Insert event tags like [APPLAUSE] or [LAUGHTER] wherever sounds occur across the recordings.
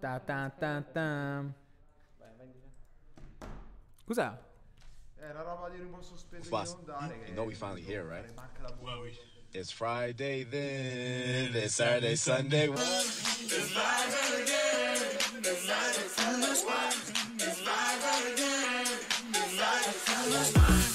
Ta ta ta ta. Vai, vai Cos'è? roba di un po' sospeso Plus, You know we finally here, right? It's Friday then, it's Saturday, Sunday. It's Friday again, it's Friday, Sunday, it's Friday again, it's Friday, Sunday,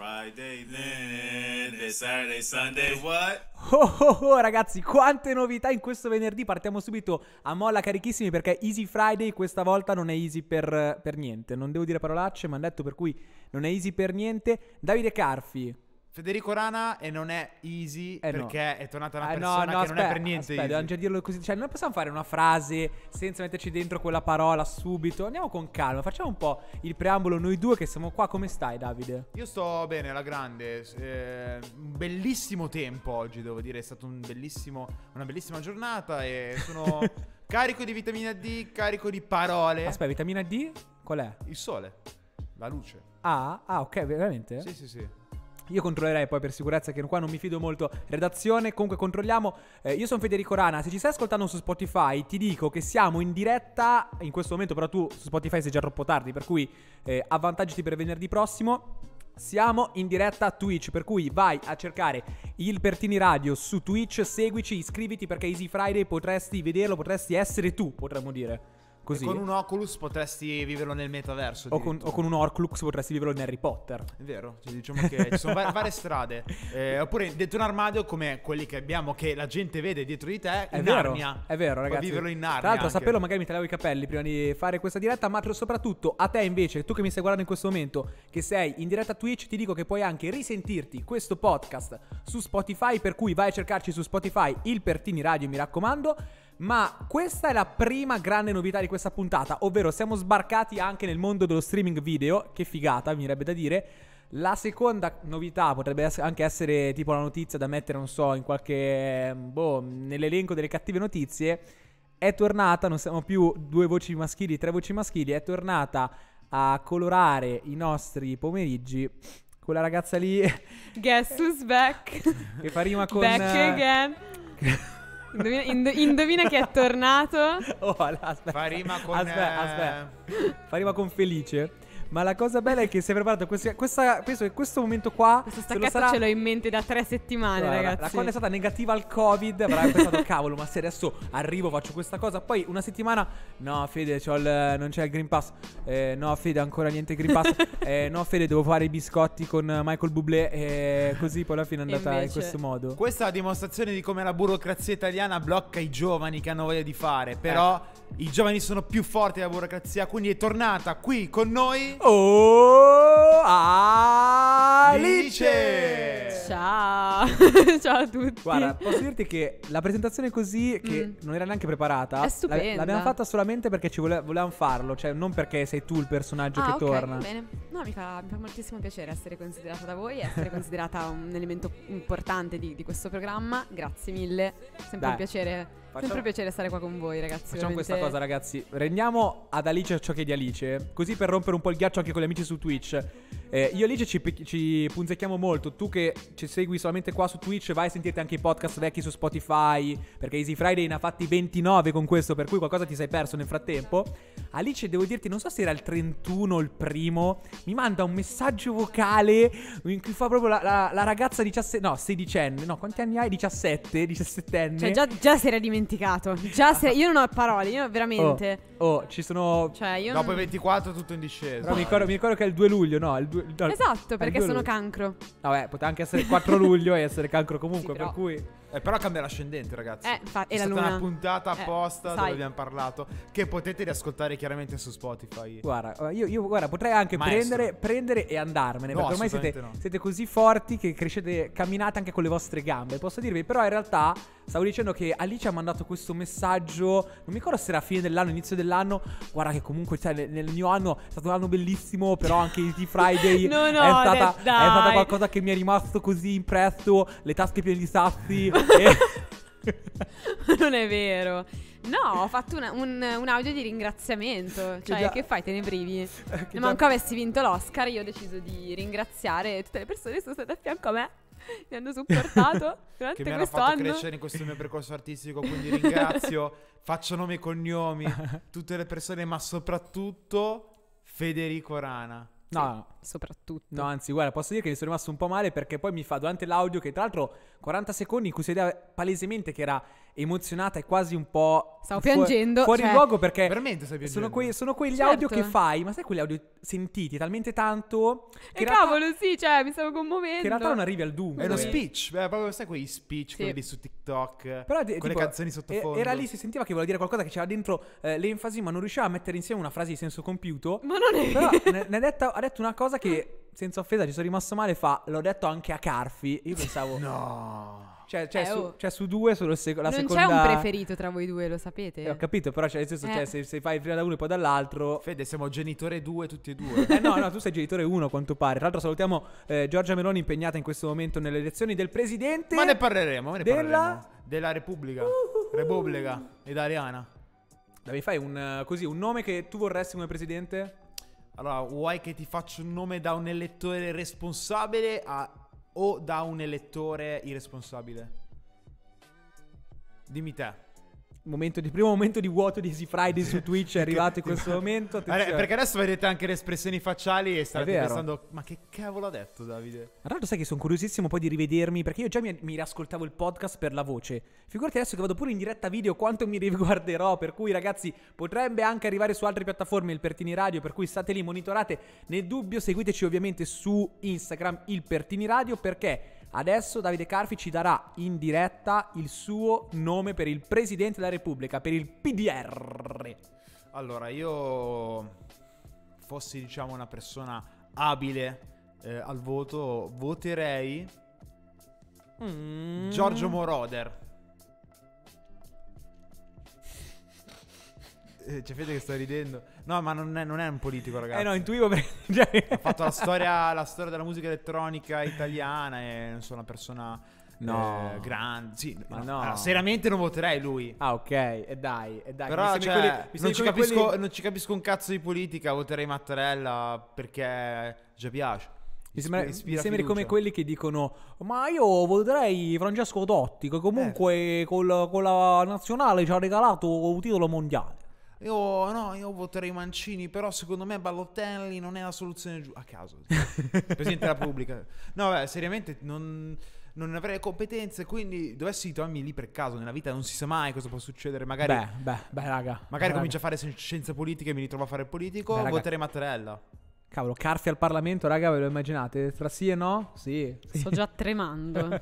Friday, then, Saturday, Sunday, what? Oh, oh, oh, oh, ragazzi, quante novità in questo venerdì. Partiamo subito a molla carichissimi perché Easy Friday questa volta non è easy per, per niente. Non devo dire parolacce, ma hanno detto per cui non è easy per niente. Davide Carfi, Federico Rana e non è easy eh perché no. è tornata una eh persona no, no, che aspetta, non è per niente aspetta, easy. Dobbiamo già dirlo così, cioè non possiamo fare una frase senza metterci dentro quella parola subito. Andiamo con calma, facciamo un po' il preambolo noi due che siamo qua. Come stai Davide? Io sto bene, alla grande. Eh, un bellissimo tempo oggi, devo dire, è stata un una bellissima giornata e sono [LAUGHS] carico di vitamina D, carico di parole. Aspetta, vitamina D qual è? Il sole, la luce. Ah, ah ok, veramente? Sì, sì, sì. Io controllerei poi per sicurezza che qua non mi fido molto redazione. Comunque controlliamo. Eh, io sono Federico Rana. Se ci stai ascoltando su Spotify, ti dico che siamo in diretta in questo momento, però tu su Spotify sei già troppo tardi, per cui eh, avvantaggiati per venerdì prossimo. Siamo in diretta a Twitch, per cui vai a cercare il Pertini Radio su Twitch, seguici, iscriviti perché Easy Friday potresti vederlo, potresti essere tu, potremmo dire. Così. E con un Oculus potresti viverlo nel metaverso. O con, o con, un Orclux potresti viverlo in Harry Potter. È vero, cioè, diciamo che ci sono va- [LAUGHS] varie strade. Eh, oppure dentro un armadio come quelli che abbiamo, che la gente vede dietro di te, è vero, Narnia. È vero, ragazzi. Puoi viverlo in Narnia. Tra l'altro, anche. saperlo magari mi tagliavo i capelli prima di fare questa diretta, ma soprattutto a te invece, tu che mi stai guardando in questo momento, che sei in diretta Twitch, ti dico che puoi anche risentirti questo podcast su Spotify, per cui vai a cercarci su Spotify il Pertini Radio, mi raccomando. Ma questa è la prima grande novità di questa puntata, ovvero siamo sbarcati anche nel mondo dello streaming video, che figata, mi verrebbe da dire. La seconda novità potrebbe anche essere tipo la notizia da mettere, non so, in qualche. boh, nell'elenco delle cattive notizie. È tornata, non siamo più due voci maschili, tre voci maschili, è tornata a colorare i nostri pomeriggi quella ragazza lì. Guess who's back? Che fa rima [LAUGHS] con. Back again. [LAUGHS] Indovina, ind- indovina chi è tornato. Oh, aspetta. Fa rima con... Aspetta, aspetta. Eh, Fa rima con Felice. Ma la cosa bella è che si è preparato questa, questa, che questo, momento qua. Questa stacchetto sarà... ce l'ho in mente da tre settimane, allora, ragazzi. La, quando è stata negativa al COVID, avrà pensato, cavolo, ma se adesso arrivo, faccio questa cosa. Poi una settimana, no, Fede, il, non c'è il Green Pass. Eh, no, Fede, ancora niente Green Pass. [LAUGHS] Eh, no, Fede, devo fare i biscotti con Michael Bublé. Eh, così poi alla fine è andata invece... in questo modo. Questa è la dimostrazione di come la burocrazia italiana blocca i giovani che hanno voglia di fare. Però eh. i giovani sono più forti della burocrazia, quindi è tornata qui con noi. Oh, Alice! Ciao! [LAUGHS] Ciao a tutti! Guarda, posso dirti che la presentazione così, che mm. non era neanche preparata, è stupenda. l'abbiamo fatta solamente perché ci vole- volevamo farlo, cioè non perché sei tu il personaggio ah, che okay, torna. Bene. No, mi fa, mi fa, moltissimo piacere essere considerata da voi, essere considerata un elemento importante di, di questo programma. Grazie mille, sempre Dai. un piacere Facciamo... Sempre piacere stare qua con voi, ragazzi. Facciamo veramente... questa cosa, ragazzi. Rendiamo ad Alice ciò che è di Alice. Così per rompere un po' il ghiaccio anche con gli amici su Twitch. Eh, io e Alice ci, ci, punzecchiamo molto. Tu che ci segui solamente qua su Twitch, vai a sentirti anche i podcast vecchi su Spotify. Perché Easy Friday ne ha fatti 29 con questo, per cui qualcosa ti sei perso nel frattempo. Alice, devo dirti, non so se era il 31 o il primo, mi manda un messaggio vocale in cui fa proprio la, la, la ragazza 17, no, 16enne, no, quanti anni hai? 17, 17enne. Cioè, già, già si era dimenticato. Già si era, io non ho parole, io veramente. Oh, oh ci sono. Cioè, io. Dopo non... 24 tutto in discesa. No, mi, ricordo, mi ricordo che è il 2 luglio, no? Il 2 due, dal, esatto, perché sono cancro. Vabbè, poteva anche essere il 4 luglio e essere cancro comunque, sì, per cui... Eh, però cambia l'ascendente, ragazzi. Eh, fa- C'è è stata una puntata eh, apposta eh, dove abbiamo parlato. Che potete riascoltare chiaramente su Spotify. Guarda, eh, io, io guarda, potrei anche prendere, prendere, e andarmene. No, perché ormai siete, no. siete, così forti che crescete, camminate anche con le vostre gambe. Posso dirvi, però, in realtà, stavo dicendo che Alice ha mandato questo messaggio. Non mi ricordo se era fine dell'anno, inizio dell'anno. Guarda, che comunque, cioè, nel, nel mio anno è stato un anno bellissimo. Però anche il d friday [LAUGHS] no, no, è, stata, è stata qualcosa che mi è rimasto così impresso. Le tasche piene di sassi. [LAUGHS] non è vero. No, ho fatto una, un, un, audio di ringraziamento. Cioè, che, già, che fai? Te ne privi? Non [LAUGHS] manco già... avessi vinto l'Oscar, io ho deciso di ringraziare tutte le persone che sono state a fianco a me. Mi hanno supportato [LAUGHS] durante che mi hanno fatto anno. crescere in questo mio percorso artistico, quindi ringrazio, faccio nomi e cognomi, tutte le persone, ma soprattutto Federico Rana. No, no, soprattutto. No, anzi, guarda, posso dire che mi sono rimasto un po' male perché poi mi fa durante l'audio che tra l'altro 40 secondi in cui si vedeva palesemente che era emozionata e quasi un po'. Stavo fu- piangendo. Fuori cioè, luogo perché. Veramente stai piangendo. Sono, quei, sono quegli certo. audio che fai, ma sai quegli audio sentiti talmente tanto. Eh, che e cavolo, sì, cioè, mi stavo commuovendo. Che in realtà non arrivi al dunque. È uno speech, eh, proprio sai quei speech, sì. quelli su TikTok. Però, d- con tipo, le canzoni sottofondo. Era lì, si sentiva che voleva dire qualcosa che c'era dentro eh, l'enfasi, ma non riusciva a mettere insieme una frase di senso compiuto. Ma non è. Però ne, ne detta, ha detto una cosa che senza offesa ci sono rimasto male fa l'ho detto anche a Carfi io pensavo no cioè, cioè, eh, su, oh. cioè su, due sono sec- la non seconda... Non c'è un preferito tra voi due, lo sapete? Eh, ho capito, però cioè, nel senso, cioè, eh. se, se, fai prima da uno e poi dall'altro... Fede, siamo genitore due tutti e due. [LAUGHS] eh no, no, tu sei genitore uno a quanto pare. Tra l'altro salutiamo eh, Giorgia Meloni impegnata in questo momento nelle elezioni del presidente... Ma ne parleremo, ma ne della... parleremo. Della Repubblica. Uh-huh. Repubblica italiana. Dai, fai un, eh, così, un nome che tu vorresti come presidente? Allora, vuoi che ti faccio un nome da un elettore responsabile a o da un elettore irresponsabile? Dimmi te momento di, primo momento di vuoto di Easy Friday su Twitch [LAUGHS] è arrivato in questo momento. Attenzione. Perché adesso vedete anche le espressioni facciali e state pensando, ma che cavolo ha detto Davide? Allora, sai che sono curiosissimo poi di rivedermi, perché io già mi, mi riascoltavo il podcast per la voce. Figurati adesso che vado pure in diretta video quanto mi riguarderò, per cui ragazzi potrebbe anche arrivare su altre piattaforme il Pertini Radio, per cui state lì, monitorate. Nel dubbio seguiteci ovviamente su Instagram il Pertini Radio perché Adesso Davide Carfi ci darà in diretta il suo nome per il Presidente della Repubblica, per il PDR. Allora, io fossi diciamo una persona abile eh, al voto, voterei mm. Giorgio Moroder. Eh, c'è Fede che sta ridendo. No, ma non è, non è un politico, ragazzi. Eh no, intuivo perché... [LAUGHS] Cioè, ha fatto la storia, la storia, della musica elettronica italiana e non sono una persona... No, eh, grande. Sì, ma no. Allora, seriamente non voterei lui. Ah, ok. E dai, e dai. Però cioè, quelli, non, ci capisco, quelli... non, ci capisco, un cazzo di politica. Voterei Mattarella perché già piace. Mi, sembra, mi sembri come quelli che dicono: Ma io voterei Francesco Totti, che comunque eh. con la nazionale ci ha regalato un titolo mondiale. Io no, io voterei Mancini, però secondo me Ballottelli non è la soluzione giusta. A caso, Presidente della Repubblica. No, beh, seriamente non, non avrei le competenze, quindi dovessi trovarmi lì per caso nella vita non si sa mai cosa può succedere, magari... Beh, beh, beh raga. Magari comincio a fare scienze politiche e mi ritrovo a fare politico, beh, voterei Mattarella. Cavolo, Carfi al Parlamento, raga, ve lo immaginate? Tra sì e no? Sì. Sto già tremando.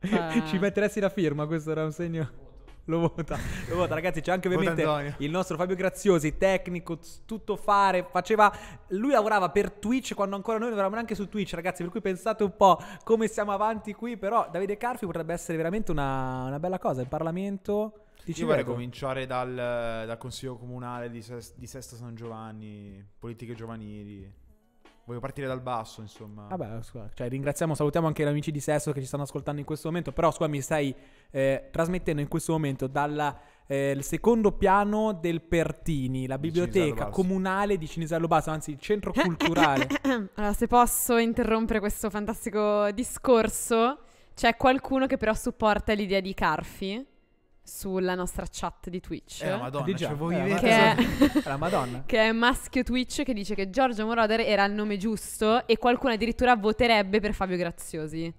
[LAUGHS] Ci metteresti la firma, questo era un segno... Lo vota, lo vota, ragazzi. C'è anche ovviamente il nostro Fabio Graziosi, tecnico, tutto fare. Faceva. Lui lavorava per Twitch quando ancora noi non eravamo neanche su Twitch, ragazzi. Per cui pensate un po' come siamo avanti qui. Però Davide Carfi potrebbe essere veramente una, una bella cosa. Il Parlamento. Dici Io vorrei cominciare dal, dal, Consiglio Comunale di, di Sesto San Giovanni, politiche giovanili. Voglio partire dal basso, insomma. Vabbè, scusa, cioè, ringraziamo, salutiamo anche gli amici di Sesso che ci stanno ascoltando in questo momento. Però, scusa, mi stai eh, trasmettendo in questo momento dal eh, secondo piano del Pertini, la biblioteca di comunale di Cinisello Basso, anzi il centro [COUGHS] culturale. allora, se posso interrompere questo fantastico discorso, c'è qualcuno che però supporta l'idea di Carfi? sulla nostra chat di Twitch. Eh, la Madonna, di cioè voi eh, che, è, la Madonna. [LAUGHS] che è maschio Twitch che dice che Giorgio Moroder era il nome giusto e qualcuno addirittura voterebbe per Fabio Graziosi.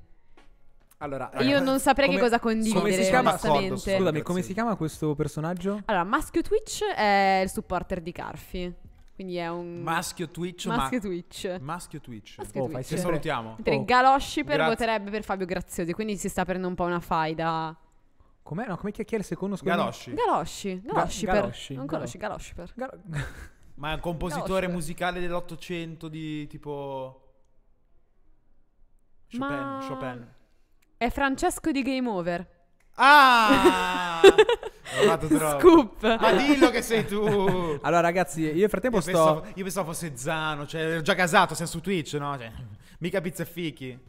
Allora, io non saprei come, che cosa condividere. Come si chiama, Scusami, come si chiama questo personaggio? Allora, maschio Twitch è il supporter di Carfi. Quindi è un maschio Twitch. Maschio ma... Twitch. Maschio Twitch. Maschio oh, Twitch. Che salutiamo. Mentre oh. Galosci per voterebbe per Fabio Graziosi, quindi si sta prendendo un po' una faida Com'è? No, come chi è il secondo scusa? Galosci. Galosci, Galosci, per, Galosci. Non conosci Galosci per. Gal- [LAUGHS] Ma è un compositore Galosci. musicale dell'Ottocento di tipo... Chopin, Ma- Chopin. È Francesco di Game Over. Ah! [LAUGHS] Ho amato troppo. Scoop. Ma dillo che sei tu! [LAUGHS] Allora, ragazzi, io nel frattempo sto. pensavo, io pensavo fosse Zano, cioè ero già casato, siamo su Twitch, no? Cioè, mica pizza e fichi.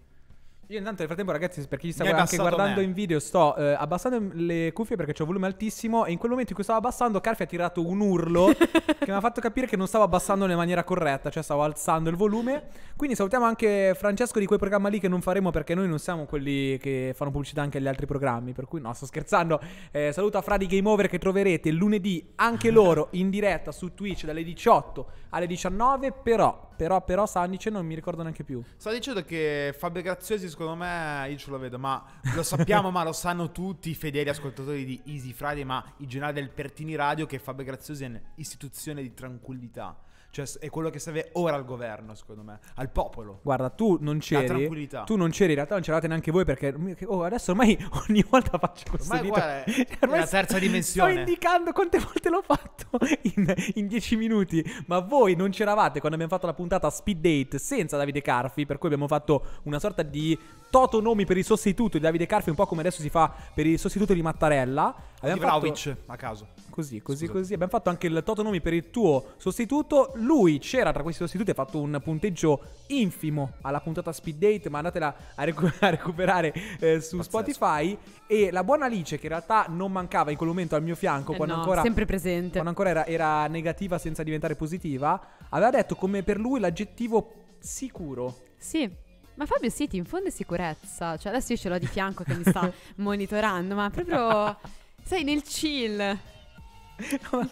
Io intanto nel frattempo ragazzi per chi sta anche guardando me. in video sto eh, abbassando le cuffie perché ho volume altissimo e in quel momento in cui stavo abbassando Carfi ha tirato un urlo [LAUGHS] che mi ha fatto capire che non stavo abbassando in maniera corretta, cioè stavo alzando il volume. Quindi salutiamo anche Francesco di quel programma lì che non faremo perché noi non siamo quelli che fanno pubblicità anche agli altri programmi, per cui no, sto scherzando. Eh, saluto a Fradi Game Over che troverete lunedì anche loro in diretta su Twitch dalle 18 alle 19, però, però, però Sandice non mi ricordo neanche più. Sta dicendo che Fabio Graziosi, secondo me, io ce lo vedo, ma lo sappiamo, [LAUGHS] ma lo sanno tutti i fedeli ascoltatori di Easy Friday, ma i generali del Pertini Radio, che Fabio Graziosi è un'istituzione di tranquillità. Cioè, è quello che serve ora al governo, secondo me, al popolo. Guarda, tu non c'eri. La tranquillità. Tu non c'eri, in realtà non c'eravate neanche voi perché oh, adesso ormai [LAUGHS] ogni volta faccio questo ormai, dito. Guarda, [LAUGHS] ormai è la terza dimensione. Sto indicando quante volte l'ho fatto [LAUGHS] in, in dieci minuti, ma voi non c'eravate quando abbiamo fatto la puntata Speed Date senza Davide Carfi, per cui abbiamo fatto una sorta di toto nomi per il sostituto di Davide Carfi, un po' come adesso si fa per il sostituto di Mattarella. Abbiamo di Vlaovic, fatto... a caso così, così, Scusa. così. Abbiamo fatto anche il Totonomi per il tuo sostituto. Lui c'era tra questi sostituti, ha fatto un punteggio infimo alla puntata Speed Date, ma andatela a, recu- [LAUGHS] a recuperare eh, su Pazzesco. Spotify. E la buona Alice, che in realtà non mancava in quel momento al mio fianco, eh quando, no, ancora, quando ancora era, era negativa senza diventare positiva, aveva detto come per lui l'aggettivo sicuro. Sì. Ma Fabio sì, ti infonde sicurezza. Cioè, adesso io ce l'ho di fianco che mi sta [LAUGHS] monitorando, ma proprio. Sei nel chill.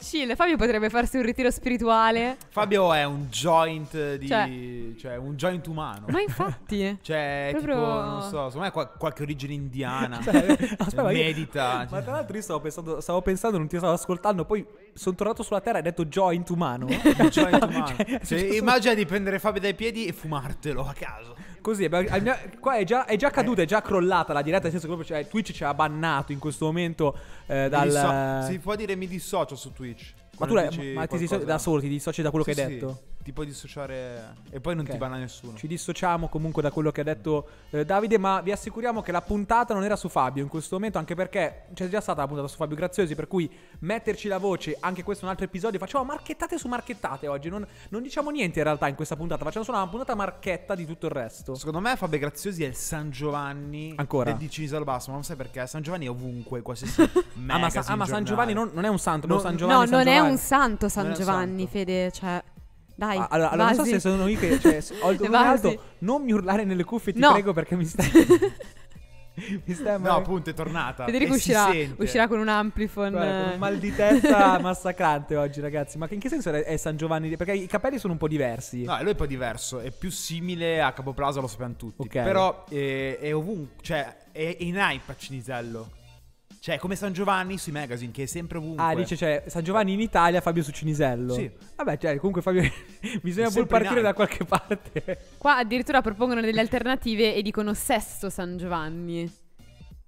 Chill, [LAUGHS] Fabio potrebbe farsi un ritiro spirituale. Fabio è un joint di. Cioè, cioè un joint umano. Ma infatti. Eh. cioè, proprio... tipo, non so, secondo me qua, qualche origine indiana. Cioè, aspetta, [LAUGHS] medita. Io, cioè. Ma tra l'altro io stavo pensando, stavo pensando, non ti stavo ascoltando, poi sono tornato sulla terra e hai detto joint umano. joint [LAUGHS] umano. cioè, cioè, immagina di prendere Fabio dai piedi e fumartelo a caso. Così, qua è già, è già, eh. caduta, è già crollata la diretta, nel senso che cioè, Twitch ci ha bannato in questo momento eh, dal... Si può dire mi dissocio su Twitch. Ma tu la, ma ti da solo ti dissoci da quello sì, che hai detto? Sì ti puoi dissociare e poi non okay. ti banna nessuno. Ci dissociamo comunque da quello che ha detto eh, Davide, ma vi assicuriamo che la puntata non era su Fabio in questo momento, anche perché c'è già stata la puntata su Fabio Graziosi, per cui metterci la voce, anche questo è un altro episodio, facciamo marchettate su marchettate oggi, non, non diciamo niente in realtà in questa puntata, facciamo solo una puntata marchetta di tutto il resto. Secondo me Fabio Graziosi è il San Giovanni Ancora? del DC al Basso, ma non sai perché, San Giovanni è ovunque, qualsiasi... [LAUGHS] ah, ma, San, ah, ma San Giovanni non, non, è un santo, non, no, San Giovanni, no, San non Giovanni. è un santo San Giovanni, santo. Fede, cioè... Dai, allora, allora non so se sono io che. Cioè, ho il [LAUGHS] alto. Non mi urlare nelle cuffie, ti no. prego, perché mi stai. [LAUGHS] [LAUGHS] mi stai no, appunto, è tornata. Federico uscirà, uscirà, con un amplifon. Guarda, con un mal di testa massacrante oggi, ragazzi. Ma in che senso è San Giovanni? Perché i capelli sono un po' diversi. No, lui è un po' diverso. È più simile a Capoplaza, lo sappiamo tutti. Okay. Però eh, è ovunque. Cioè, è in hype a Cinizello. Cioè, come San Giovanni sui magazine, che è sempre ovunque. Ah, dice, cioè, San Giovanni in Italia, Fabio su Cinisello. Sì. Vabbè, cioè, comunque Fabio, [LAUGHS] bisogna pur partire da qualche parte. Qua addirittura propongono delle alternative e dicono Sesto San Giovanni.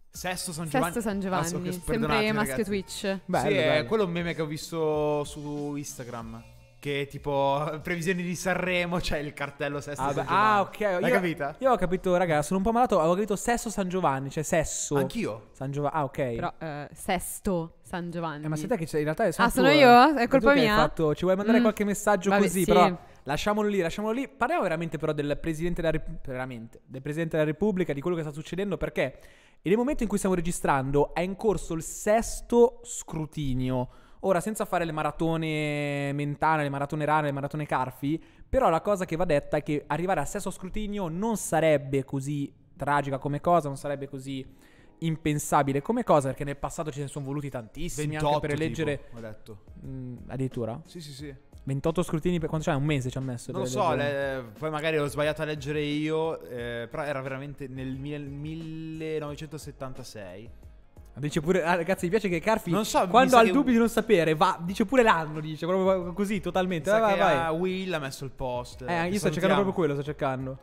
Sesto San Giovanni. Sesto San Giovanni. Ah, so che, sempre maschio ragazzi. Twitch. Bello, sì, bello. è quello un meme che ho visto su Instagram che tipo [LAUGHS] previsioni di Sanremo c'è cioè il cartello Sesto ah, San Giovanni. Ah, ok. L'hai io, capita? Io ho capito, raga, sono un po' malato, avevo capito Sesto San Giovanni, cioè Sesso. Anch'io. San Giovanni. Ah, ok. Però uh, Sesto San Giovanni. Eh, ma siete che in realtà è Ah, sono io? È colpa mia. Fatto, ci vuoi mandare mm. qualche messaggio Vabbè, così, sì. però lasciamolo lì, lasciamolo lì. Parliamo veramente però del presidente della Repubblica, del presidente della Repubblica, di quello che sta succedendo perché nel momento in cui stiamo registrando è in corso il sesto scrutinio Ora, senza fare le maratone mentane, le maratone rane, le maratone carfi, però la cosa che va detta è che arrivare al sesto scrutinio non sarebbe così tragica come cosa, non sarebbe così impensabile come cosa, perché nel passato ce ne sono voluti tantissimi 28, anche per eleggere... Tipo, ho detto. Mh, mm, addirittura? Sì, sì, sì. 28 scrutini per quanto c'è? Un mese ci ha messo. Non lo so, le, eh, poi magari l'ho sbagliato a leggere io, eh, però era veramente nel 1976. Dice pure, ah, ragazzi, mi piace che Carfi, non so, quando ha il dubbio che... di non sapere, va, dice pure l'anno, dice proprio così, totalmente. Ah, vai, vai, vai. Will ha messo il post. Eh, io sto cercando proprio quello, sto cercando.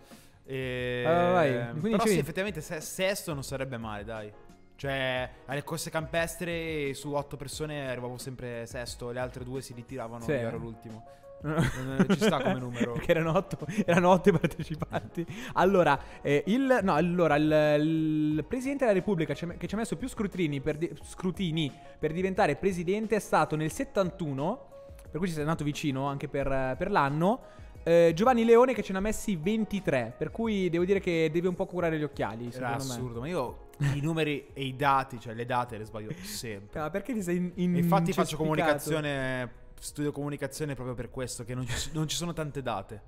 E... Ah, vai, vai. Quindi ehm, Però sì, effettivamente sesto non sarebbe male, dai. Cioè, alle corse campestre su otto persone arrivavo sempre sesto, le altre due si ritiravano, sì. io ero l'ultimo. Eh, ci sta come numero. Perché [LAUGHS] erano otto, erano otto i partecipanti. Allora, eh, il, no, allora il, il, Presidente della Repubblica che ci ha messo più scrutini per, di, scrutini per diventare Presidente è stato nel 71, per cui ci sei andato vicino anche per, per l'anno, eh, Giovanni Leone che ce ne ha messi 23, per cui devo dire che deve un po' curare gli occhiali. Era assurdo, me. ma io i numeri e i dati, cioè le date le sbaglio [LAUGHS] ah, sempre. Ah, perché ti sei in, in Infatti faccio comunicazione studio comunicazione proprio per questo, che non ci, non ci sono tante date.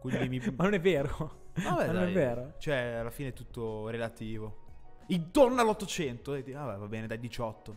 Quindi Mi... [LAUGHS] Ma non è vero. Vabbè, non dai. è vero. Cioè, alla fine è tutto relativo. Intorno all'800 e va bene, dai 18.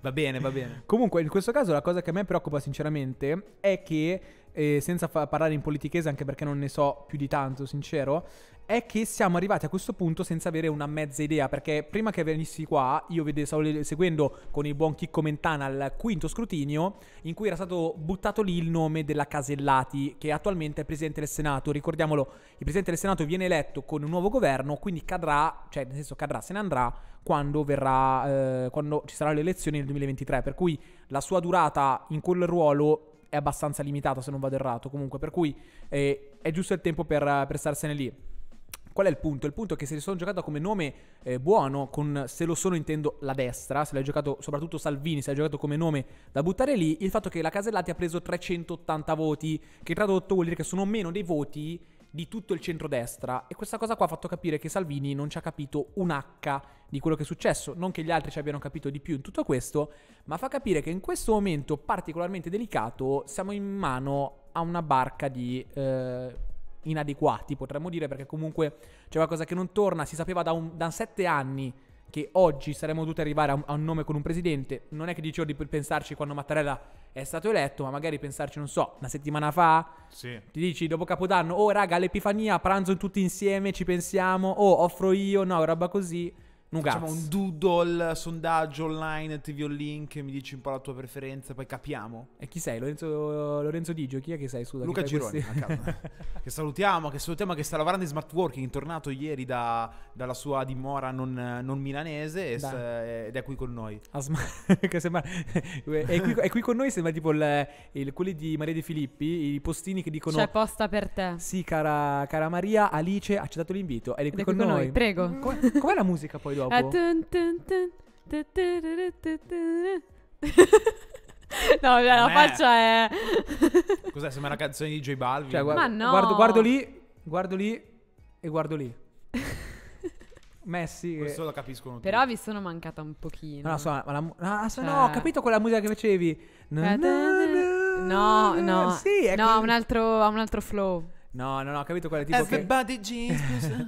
[LAUGHS] Va bene, va bene. Comunque, in questo caso la cosa che a me preoccupa sinceramente è che e senza parlare in politichese anche perché non ne so più di tanto, sincero, è che siamo arrivati a questo punto senza avere una mezza idea, perché prima che venissi qua io vede, stavo seguendo con il buon Chicco Mentana il quinto scrutinio in cui era stato buttato lì il nome della Casellati, che attualmente è Presidente del Senato, ricordiamolo, il Presidente del Senato viene eletto con un nuovo governo, quindi cadrà, cioè nel senso cadrà, se ne andrà quando, verrà, eh, quando ci sarà l'elezione nel 2023, per cui la sua durata in quel ruolo è abbastanza limitata se non vado errato comunque, per cui eh, è giusto il tempo per, per starsene lì. Qual è il punto? Il punto è che se li sono giocato come nome eh, buono, con, se lo sono intendo la destra, se l'hai giocato soprattutto Salvini, se l'hai giocato come nome da buttare lì, il fatto che la Casellati ha preso 380 voti, che tradotto vuol dire che sono meno dei voti di tutto il centrodestra e questa cosa qua ha fatto capire che Salvini non ci ha capito un H di quello che è successo, non che gli altri ci abbiano capito di più in tutto questo, ma fa capire che in questo momento particolarmente delicato siamo in mano a una barca di eh, inadeguati, potremmo dire, perché comunque c'è qualcosa che non torna, si sapeva da, un, da sette anni che oggi saremmo dovuti arrivare a un, a un, nome con un presidente. Non è che dicevo di pensarci quando Mattarella è stato eletto, ma magari pensarci, non so, una settimana fa. Sì. Ti dici dopo Capodanno, oh raga, l'Epifania, pranzo tutti insieme, ci pensiamo, oh offro io, no, roba così. Un Facciamo un doodle, sondaggio online, ti link, mi dici un po' la tua preferenza, poi capiamo. E chi sei? Lorenzo, Lorenzo Digio, chi è che sei? Scusa, Luca Gironi, [LAUGHS] che salutiamo, che salutiamo, che sta lavorando in smart working, tornato ieri da, dalla sua dimora non, non milanese s- ed è qui con noi. Asma- [LAUGHS] sembra, è, qui, è, qui, con noi, sembra tipo il, il, quelli di Maria De Filippi, i postini che dicono... C'è posta per te. Sì, cara, cara Maria, Alice ha accettato l'invito, ed è qui, ed è con, qui con, noi. Prego. Com'è, com'è la musica poi? dopo. Ah, tun, tun, tun, [LAUGHS] No, vabbè, la Eh. faccia è... Cos'è? Sembra una canzone di J Balvin. Cioè, guarda- Ma no. guardo, guardo lì, guardo lì e guardo lì. [LAUGHS] Messi. che- Questo lo capiscono tutti. Però vi sono mancata un pochino. Non so, ma la mu- ah, no, ho cioè. capito quella musica che facevi. Eh, no, na- No, no. Sì, è no, un, altro, ha un altro flow. No, no, no, ho capito quella tipo Everybody che... Jesus.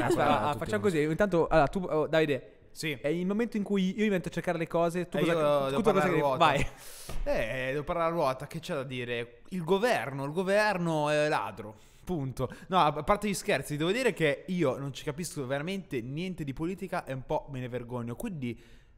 Aspetta, ah, facciamo così. Intanto, allora, tu, oh, Davide, sì. È il momento in cui io mi metto a cercare le cose, tu eh cosa, tu cosa che... ruota. Vai. Eh, devo parlare a ruota, che c'è da dire? Il governo, il governo è ladro. Punto. No, a parte gli scherzi, devo dire che io non ci capisco veramente niente di politica e un po' me ne vergogno. Quindi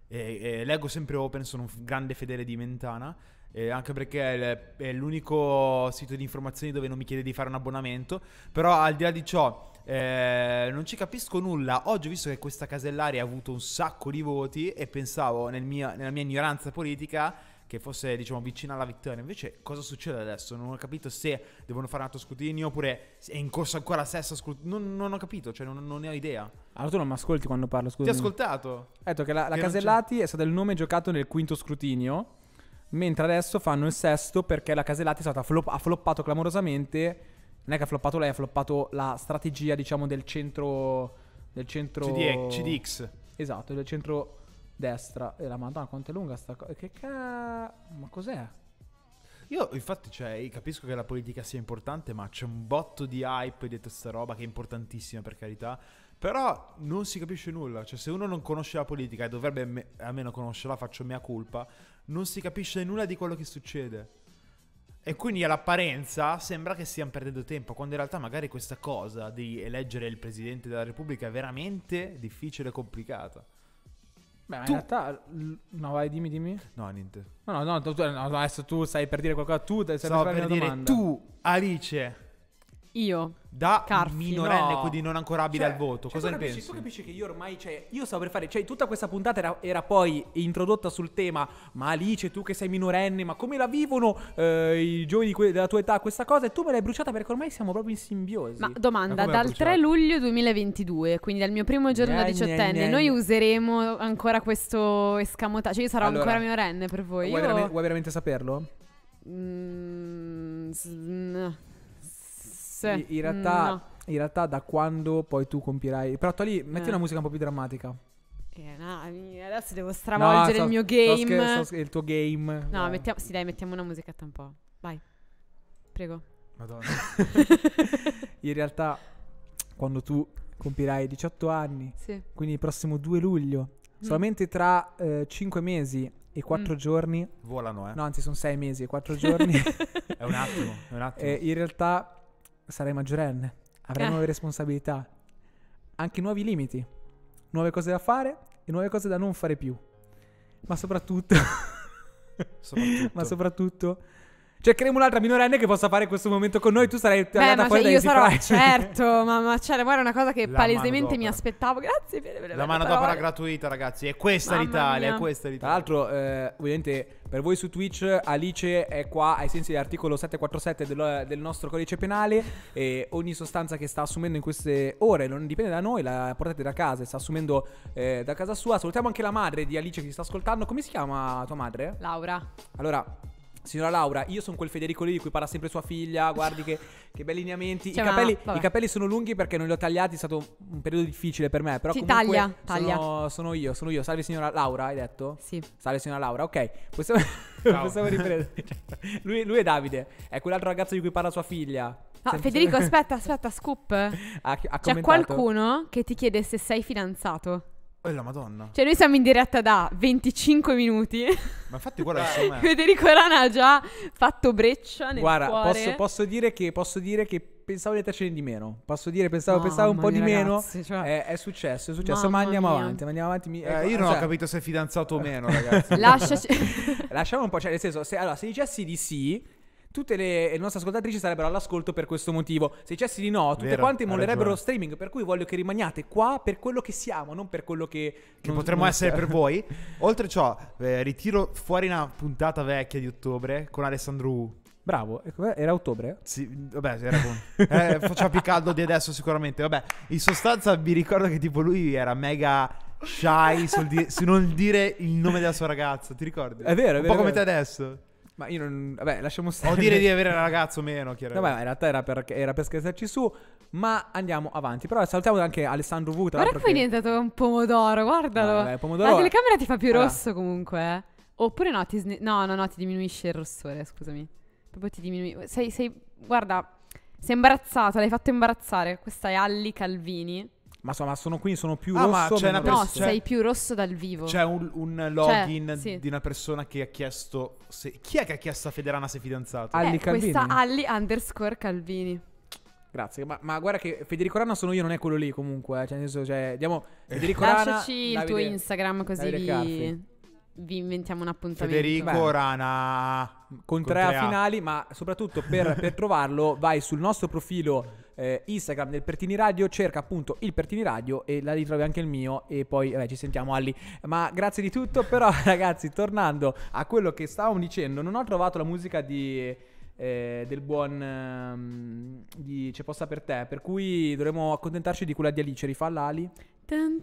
eh, eh, leggo sempre Open, sono un grande fedele di Mentana eh, anche perché è l'unico sito di informazioni dove non mi chiede di fare un abbonamento, però al di là di ciò eh, non ci capisco nulla. Oggi ho visto che questa casellari ha avuto un sacco di voti e pensavo nel mia, nella mia ignoranza politica che fosse diciamo vicina alla vittoria. Invece cosa succede adesso? Non ho capito se devono fare un altro scrutinio oppure è in corso ancora la sesta scrutinio. Non, non, ho capito, cioè non, non, ne ho idea. Allora tu non mi ascolti quando parlo, scusa. Ti ho ascoltato. Hai detto che la, la che Casellati è stato il nome giocato nel quinto scrutinio. Mentre adesso fanno il sesto perché la Casellati è stata flop- ha floppato clamorosamente. Non è che ha floppato lei, ha floppato la strategia, diciamo, del centro. Del centro. CD- CDX. Esatto, del centro destra. E la madonna, quanto è lunga sta cosa. Che ca. Ma cos'è? Io infatti cioè, capisco che la politica sia importante, ma c'è un botto di hype dietro sta roba che è importantissima per carità. Però non si capisce nulla, cioè se uno non conosce la politica e dovrebbe me- almeno conoscerla, faccio mia colpa, non si capisce nulla di quello che succede. E quindi all'apparenza sembra che stiamo perdendo tempo, quando in realtà magari questa cosa di eleggere il Presidente della Repubblica è veramente difficile e complicata. Beh, tu... in realtà... No, vai, dimmi, dimmi. No, niente. No, no, no, tu, no adesso tu stai per dire qualcosa, tu stai no, per, per dire domanda. tu, Alice, io. Da Carfi, minorenne, no. quindi non ancora abile cioè, al voto. Cioè, Cosa ne capisci, pensi? Tu capisci che io ormai, cioè, io stavo per fare, cioè, tutta questa puntata era, era poi introdotta sul tema, ma Alice, tu che sei minorenne, ma come la vivono eh, i giovani que- della tua età questa cosa? E tu me l'hai bruciata perché ormai siamo proprio in simbiosi. Ma domanda, ma dal 3 luglio 2022, quindi dal mio primo giorno da diciottenne, noi useremo ancora questo escamotaggio? Cioè, io sarò allora, ancora minorenne per voi. Vuoi, io... veramente, vuoi veramente saperlo? Mm, s- no. Forse. In realtà, no. in realtà, da quando poi tu compirai... Però togli, metti eh. una musica un po' più drammatica. Eh, no, adesso devo stravolgere no, so, il mio game. So, so, il tuo game. No, eh. mettiamo, sì, dai, mettiamo una musichetta un po'. Vai. Prego. Madonna. [LAUGHS] in realtà, quando tu compirai 18 anni, sì. quindi il prossimo 2 luglio, mm. solamente tra eh, 5 mesi e 4 mm. giorni... Volano, eh? No, anzi, sono 6 mesi e 4 [LAUGHS] giorni. è un attimo, è un attimo. Eh, in realtà sarai maggiorenne, avrai eh. nuove responsabilità, anche nuovi limiti, nuove cose da fare e nuove cose da non fare più. Ma soprattutto, soprattutto. [LAUGHS] ma soprattutto Cercheremo cioè, un'altra minorenne che possa fare questo momento con noi. Tu sarai Beh, andata cioè, fuori cioè, io sarò fai. certo, [LAUGHS] ma, ma cioè, una cosa che La palesemente mi aspettavo. Grazie per La mano d'opera gratuita, ragazzi. È questa Mamma l'Italia, mia. è questa l'Italia. Tra l'altro, eh, ovviamente per voi su Twitch Alice è qua ai sensi dell'articolo 747 del, del, nostro codice penale e ogni sostanza che sta assumendo in queste ore non dipende da noi, la portate da casa, e sta assumendo eh, da casa sua. Salutiamo anche la madre di Alice che ci sta ascoltando. Come si chiama tua madre? Laura. Allora Signora Laura, io sono quel Federico lì di cui parla sempre sua figlia, guardi che, [LAUGHS] che bei lineamenti. Cioè, I, capelli, I, capelli, sono lunghi perché non li ho tagliati, è stato un periodo difficile per me, però Ci comunque taglia, taglia. Sono, io, sono io. Salve signora Laura, hai detto? Sì. Salve signora Laura, ok. Possiamo, [LAUGHS] possiamo riprendere. [LAUGHS] lui, lui, è Davide, è quell'altro ragazzo di cui parla sua figlia. No, Sempre Federico, aspetta, aspetta, scoop. Ha, ha C'è qualcuno che ti chiede se sei fidanzato. E eh, la madonna. Cioè, noi siamo in diretta da 25 minuti. Ma infatti, guarda, insomma. Federico eh. Arana ha già fatto breccia nel Guarda, posso, posso, dire che, posso dire che pensavo di essercene di meno. Posso dire, pensavo, pensavo un po' di ragazzi, meno. Cioè... È, è, successo, è successo. Mamma ma andiamo mia. avanti, ma andiamo avanti. Mi... Eh, ecco, io non cioè... ho capito se è fidanzato o meno, [LAUGHS] ragazzi. Lasciaci. Lasciamo un po', cioè, nel senso, se, allora, se dicessi di sì, tutte le nostre ascoltatrici sarebbero all'ascolto per questo motivo. Se dicessi di no, tutte Vero, quante mollerebbero lo streaming. Per cui voglio che rimaniate qua per quello che siamo, non per quello che. Che non, potremmo non essere per voi. [LAUGHS] Oltre ciò, eh, ritiro fuori una puntata vecchia di ottobre con Alessandro Bravo, era ottobre? Sì, vabbè, era buono. eh, [LAUGHS] faceva più caldo di adesso sicuramente. Vabbè, in sostanza vi ricordo che tipo lui era mega shy sul di- su non dire il nome della sua ragazza, ti ricordi? È vero, è vero. Un po' come te adesso. Ma io non. Vabbè, lasciamo stare. O dire di avere [LAUGHS] ragazzo meno, chiaramente. Vabbè, in realtà era per, era per scherzarci su. Ma andiamo avanti. Però salutiamo anche Alessandro Vuta. Guarda che poi è diventato un pomodoro, guardalo. No, vabbè, pomodoro. La telecamera ti fa più rosso ah. comunque. Eh. Oppure no, ti sne- no, no, no, ti diminuisce il rossore, scusami. Proprio ti diminuisce. Sei, sei. Guarda, sei imbarazzato, l'hai fatto imbarazzare. Questa è Alli Calvini. Ma insomma, sono, qui, sono più ah, rosso. Ma c'è una pers- no, c'è, sei più rosso dal vivo. C'è un, un login cioè, sì. di una persona che ha chiesto. Se, chi è che ha chiesto a Federana se è fidanzato? Alli eh, Calvini. Questa Alli underscore Calvini. Grazie, ma, ma, guarda che Federico Rana sono io, non è quello lì comunque. Eh. Cioè, nel senso, cioè, diamo eh. Federico Rana. Lasciaci Davide, il tuo Instagram così vi, vi, inventiamo un appuntamento. Federico Beh. Rana. Con, con tre A finali, ma soprattutto per, per trovarlo vai sul nostro profilo eh, Instagram del Pertini Radio, cerca appunto il Pertini Radio e li trovi anche il mio e poi vabbè, ci sentiamo Ali. Ma grazie di tutto, però [LAUGHS] ragazzi, tornando a quello che stavamo dicendo, non ho trovato la musica di... Eh, del buon ehm, di C'è posta per te, per cui dovremmo accontentarci di quella di Alice, rifà l'ali Dun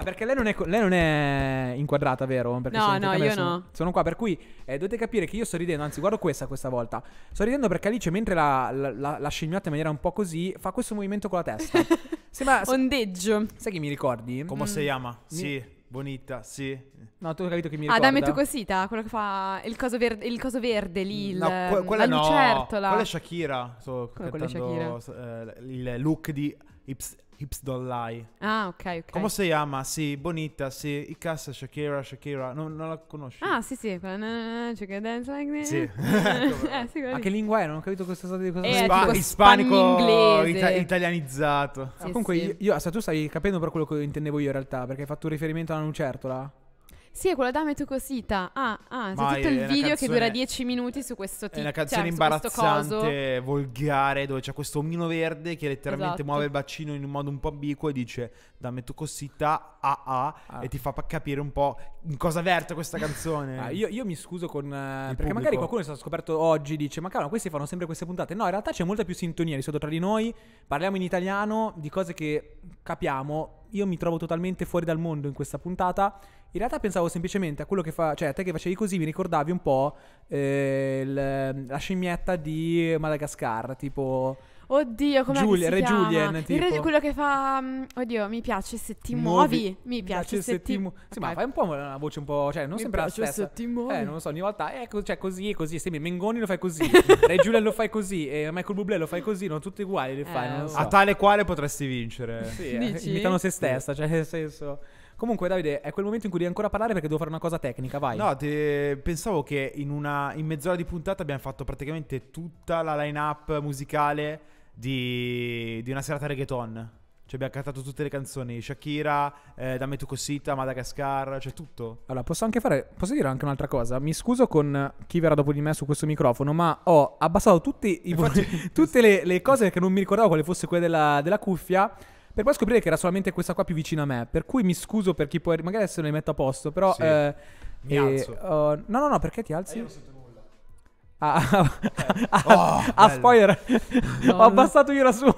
Ah, perché lei non è, lei non è inquadrata, vero? Perché no, no, io sono, no. Sono qua, per cui eh, dovete capire che io sto ridendo, anzi guardo questa questa volta. Sto ridendo perché Alice, mentre la, la, la, la scimmiotta in maniera un po' così, fa questo movimento con la testa. [LAUGHS] Sembra... Ondeggio. Sai che mi ricordi? Come mm. si chiama? Sì. Bonita, sì. No, tu hai capito che mi ricorda. Ah, dammi tu cosita, quello che fa il coso, verde, il coso verde lì, il, no, que- quella la no, lucertola. Quella è Shakira, sto Come cantando Shakira? Eh, il look di Ips- hips don't lie. Ah, ok, ok. ¿Cómo se llama? Sí, bonita, sí. Y casa, Shakira, Shakira. No, non la conosci? Ah, sì, sì. Quella, Sì. [LAUGHS] eh, sì Ma che lingua è? Non ho capito questa state di cosa eh, Spa- Ispanico ita- italianizzato. Sì, ah, comunque, sì. io, io, tu stai capendo per quello che intendevo io in realtà, perché hai fatto un riferimento alla lucertola. Sì, è quella da Dame Cosita. Ah, ah, c'è tutto il una video che dura 10 minuti su questo tizio. È una canzone cioè, imbarazzante, volgare, dove c'è questo omino verde che letteralmente Esatto. muove il bacino in un modo un po' ambiguo e dice dammi tu cosita AAA ah. e ti fa capire un po' in cosa verte questa canzone. Ah, io, io, mi scuso con... Eh, perché pubblico. magari qualcuno è stato scoperto oggi dice ma cavolo, questi fanno sempre queste puntate. No, in realtà c'è molta più sintonia di sotto tra di noi, parliamo in italiano di cose che capiamo. Io mi trovo totalmente fuori dal mondo in questa puntata. In realtà pensavo semplicemente a quello che fa, cioè a te che facevi così mi ricordavi un po' eh, l, la scimmietta di Madagascar, tipo... Oddio, come Giulia, si Re chiama? Julien, tipo. Re, quello che fa mm, Oddio, mi piace se ti muovi, muovi. mi piace, piace se, se ti mu- Sì, okay. ma fai un po' una voce un po', cioè non mi sembra la stessa. se ti muovi. Eh, non lo so, ogni volta ecco, cioè così e così, se mi Mengoni lo fai così, [LAUGHS] Re Giulia lo fai così e Michael Bublé lo fai così, non tutti uguali li fai, eh, non lo so. A tale quale potresti vincere. sì, [LAUGHS] eh, imitano se stessa, cioè nel senso Comunque, Davide, è quel momento in cui devi ancora parlare perché devo fare una cosa tecnica. Vai. No, te... pensavo che in, una... in mezz'ora di puntata abbiamo fatto praticamente tutta la line up musicale di, di una serata reggaeton. Cioè abbiamo cantato tutte le canzoni, Shakira, eh, Dame tu cosita, Madagascar, cioè tutto. Allora, posso anche fare, posso dire anche un'altra cosa? Mi scuso con chi verrà dopo di me su questo microfono, ma ho abbassato tutti i, Infatti, [LAUGHS] [LAUGHS] tutte le, le, cose che non mi ricordavo quale fosse quella della, della, cuffia, per poi scoprire che era solamente questa qua più vicina a me. Per cui mi scuso per chi poi, magari adesso le metto a posto, però... Sì. Eh, mi e, alzo. Uh, no, no, no, perché ti alzi? Eh, io lo sento a, eh. oh, a spoiler. No, Ho abbassato io la sua.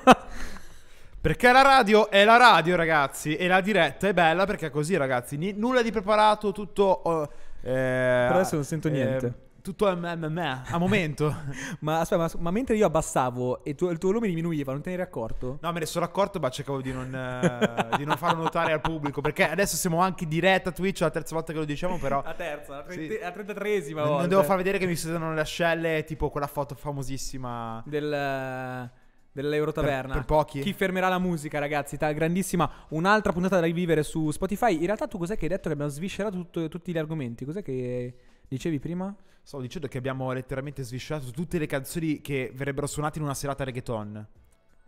Perché la radio è la radio, ragazzi. E la diretta è bella perché è così, ragazzi. N- nulla di preparato, tutto. Oh, eh, per adesso non sento eh, niente tutto a me, a, me, a momento. [LAUGHS] ma aspetta, ma, ma, mentre io abbassavo e tu, il tuo volume diminuiva, non te ne eri accorto? No, me ne sono accorto, ma cercavo di non, eh, di non farlo notare al pubblico. Perché adesso siamo anche in diretta Twitch, la terza volta che lo diciamo, però. La terza, la, trent- sì. trentatreesima volta. Non devo far vedere che mi sudano le ascelle, tipo quella foto famosissima del. Eh, Dell'Eurotaverna. Per, per pochi. Chi fermerà la musica, ragazzi? Ta- grandissima. Un'altra puntata da rivivere su Spotify. In realtà, tu cos'è che hai detto che abbiamo sviscerato tutto, tutti gli argomenti? Cos'è che dicevi prima? Stavo dicendo che abbiamo letteralmente sviscerato tutte le canzoni che verrebbero suonate in una serata reggaeton.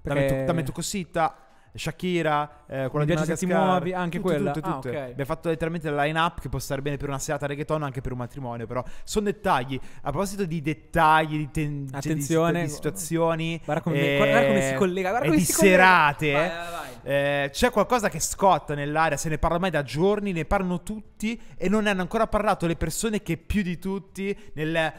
Perché... Da Metucosita Shakira, eh, quella di Madagascar. Ti muovi, anche tutte, quella. Tutte, tutte. Ah, okay. Abbiamo fatto letteralmente la line up che può stare bene per una serata reggaeton, anche per un matrimonio, però sono dettagli. A proposito di dettagli, di, ten- cioè, Attenzione, di, di situazioni, guarda come, eh, guarda come, si eh, collega, guarda come di si serate. Vai, eh. vai, vai. Eh, c'è qualcosa che scotta nell'area, se ne parla mai da giorni, ne parlano tutti e non ne hanno ancora parlato le persone che più di tutti nel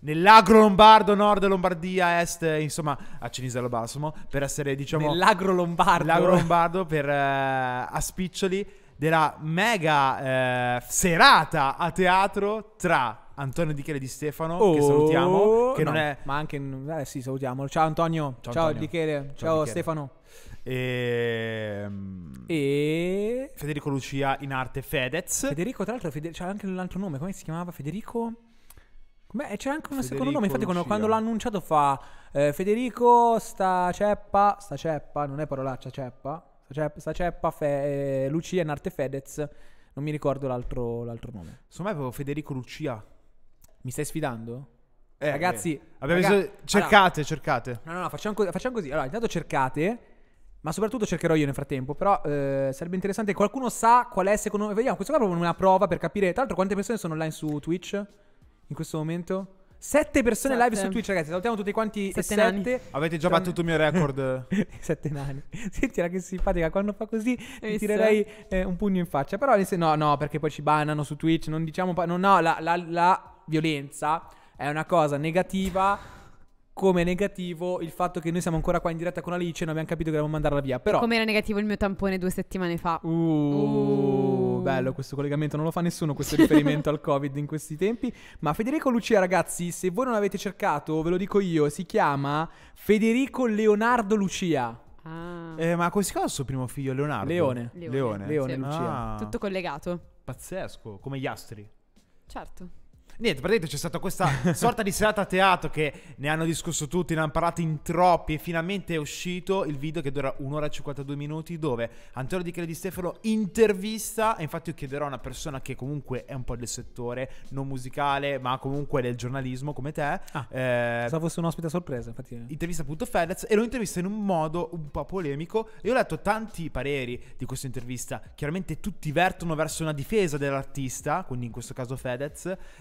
nell'agro lombardo nord Lombardia est insomma a Cinisello Balsamo per essere diciamo nell'agro lombardo l'agro lombardo per eh, a spiccioli della mega eh, serata a teatro tra Antonio Di Chele di Stefano oh, che salutiamo che no, non è ma anche eh, sì salutiamo ciao Antonio ciao, ciao Antonio. Di Chele ciao, ciao Di Stefano e... Ehm, e... Federico Lucia in arte Fedez Federico tra l'altro Fede... c'ha anche un altro nome come si chiamava Federico Beh, c'è anche un Federico secondo nome, infatti quando, quando l'ha annunciato fa eh, Federico sta ceppa, sta ceppa, non è parolaccia ceppa, sta ceppa, sta ceppa fe, eh, Lucia in arte Fedez, non mi ricordo l'altro, l'altro nome. Secondo me avevo Federico Lucia. Mi stai sfidando? Eh, ragazzi, eh, abbiamo raga- bisogno... cercate, allora, cercate. No, no, no, facciamo, co- facciamo così. Allora, intanto cercate, ma soprattutto cercherò io nel frattempo. Però eh, sarebbe interessante. Qualcuno sa qual è secondo me. Vediamo, questo qua è proprio una prova per capire. Tra l'altro, quante persone sono online su Twitch? in questo momento. Sette persone sette. live su Twitch, ragazzi. Salutiamo tutti quanti. Sette, sette. Nani. Avete già battuto il mio record. [LAUGHS] sette nani. [LAUGHS] Senti, che simpatica. Quando fa così, ti tirerei eh, un pugno in faccia. Però no, no, perché poi ci banano su Twitch. Non diciamo. Pa- no, no, la, la, la violenza è una cosa negativa come negativo il fatto che noi siamo ancora qua in diretta con Alice e non abbiamo capito che dobbiamo mandarla via. Però. Come era negativo il mio tampone due settimane fa. Uh, uh. bello questo collegamento, non lo fa nessuno questo riferimento al Covid in questi tempi. Ma Federico Lucia, ragazzi, se voi non l'avete cercato, ve lo dico io, si chiama Federico Leonardo Lucia. Ah. Eh, ma come si chiama il suo primo figlio Leonardo? Leone. Leone. Leone, Leone sì. Lucia. Ah. Tutto collegato. Pazzesco, come gli astri. Certo. Niente, praticamente c'è stata questa [LAUGHS] sorta di serata a teatro che ne hanno discusso tutti, ne hanno parlato in troppi e finalmente è uscito il video che dura un'ora e 52 minuti dove Antonio Di Cre di Stefano intervista e infatti io chiederò a una persona che comunque è un po' del settore non musicale ma comunque del giornalismo come te. Ah, eh, fosse un ospite a sorpresa infatti. Intervista appunto Fedez e lo intervista in un modo un po' polemico e ho letto tanti pareri di questa intervista, chiaramente tutti vertono verso una difesa dell'artista, quindi in questo caso Fedez,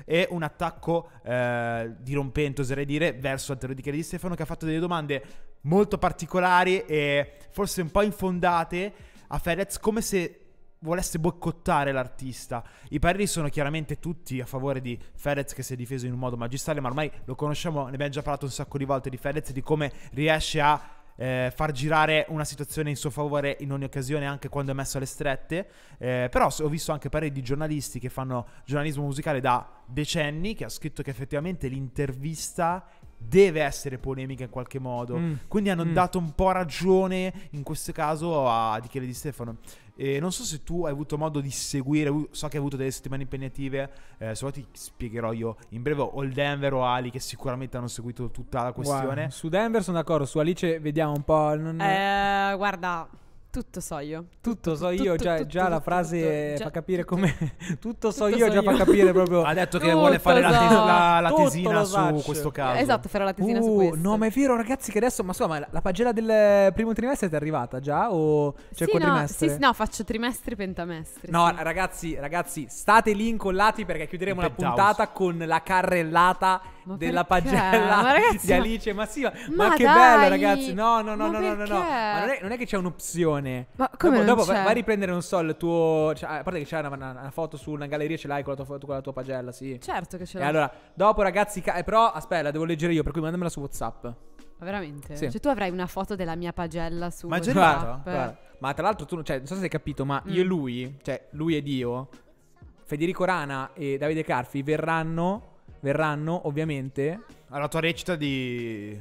e un attacco eh, dirompente, oserei dire, verso Altero Di Chiari di Stefano che ha fatto delle domande molto particolari e forse un po' infondate a Fedez come se volesse boicottare l'artista. I pareri sono chiaramente tutti a favore di Fedez che si è difeso in un modo magistrale, ma ormai lo conosciamo, ne abbiamo già parlato un sacco di volte di Fedez, di come riesce a eh, far girare una situazione in suo favore in ogni occasione, anche quando è messo alle strette. Eh, però ho visto anche pareri di giornalisti che fanno giornalismo musicale da decenni, che ha scritto che effettivamente l'intervista deve essere polemica in qualche modo. Mm. Quindi hanno mm. dato un po' ragione in questo caso a Di Chele Di Stefano. E non so se tu hai avuto modo di seguire, so che hai avuto delle settimane impegnative, eh, se no ti spiegherò io in breve o il Denver o Ali che sicuramente hanno seguito tutta la questione. Wow. Su Denver sono d'accordo, su Alice vediamo un po'... Non... Eh, guarda, tutto so io. Tutto so io, già, la frase fa capire come... [LAUGHS] tutto so io, già fa capire proprio... [LAUGHS] Ha detto che vuole fare so. la, tes- la, esatto, la tesina su questo caso. Esatto, farà la tesina uh, su questo. No, ma è vero ragazzi che adesso... Ma insomma, la, la pagella del primo trimestre è arrivata già o c'è sì, no, sì, no, faccio trimestri pentamestri. No, sì. ragazzi, ragazzi, state lì incollati perché chiuderemo la puntata con la carrellata ma della perché? pagella ma ragazzi, di Alice. Ma ma, ma che dai! bello, ragazzi. No, no, no, no, no, no, no. Non è, non è, che c'è un'opzione. Ma come dopo, dopo vai a riprendere, non so, il tuo. Cioè, a parte che c'è una, una, una, foto su una galleria, ce l'hai con la tua, con la tua pagella, sì. Certo che ce l'hai. E allora, dopo, ragazzi, ca- eh, però aspetta, la devo leggere io, per cui mandamela su WhatsApp. Ma veramente? Sì. Cioè, tu avrai una foto della mia pagella su ma WhatsApp. Guarda, Ma tra l'altro, tu, cioè, non so se hai capito, ma mm. io e mm. lui, cioè, lui ed io. Federico Rana e Davide Carfi verranno verranno ovviamente... Alla tua recita di...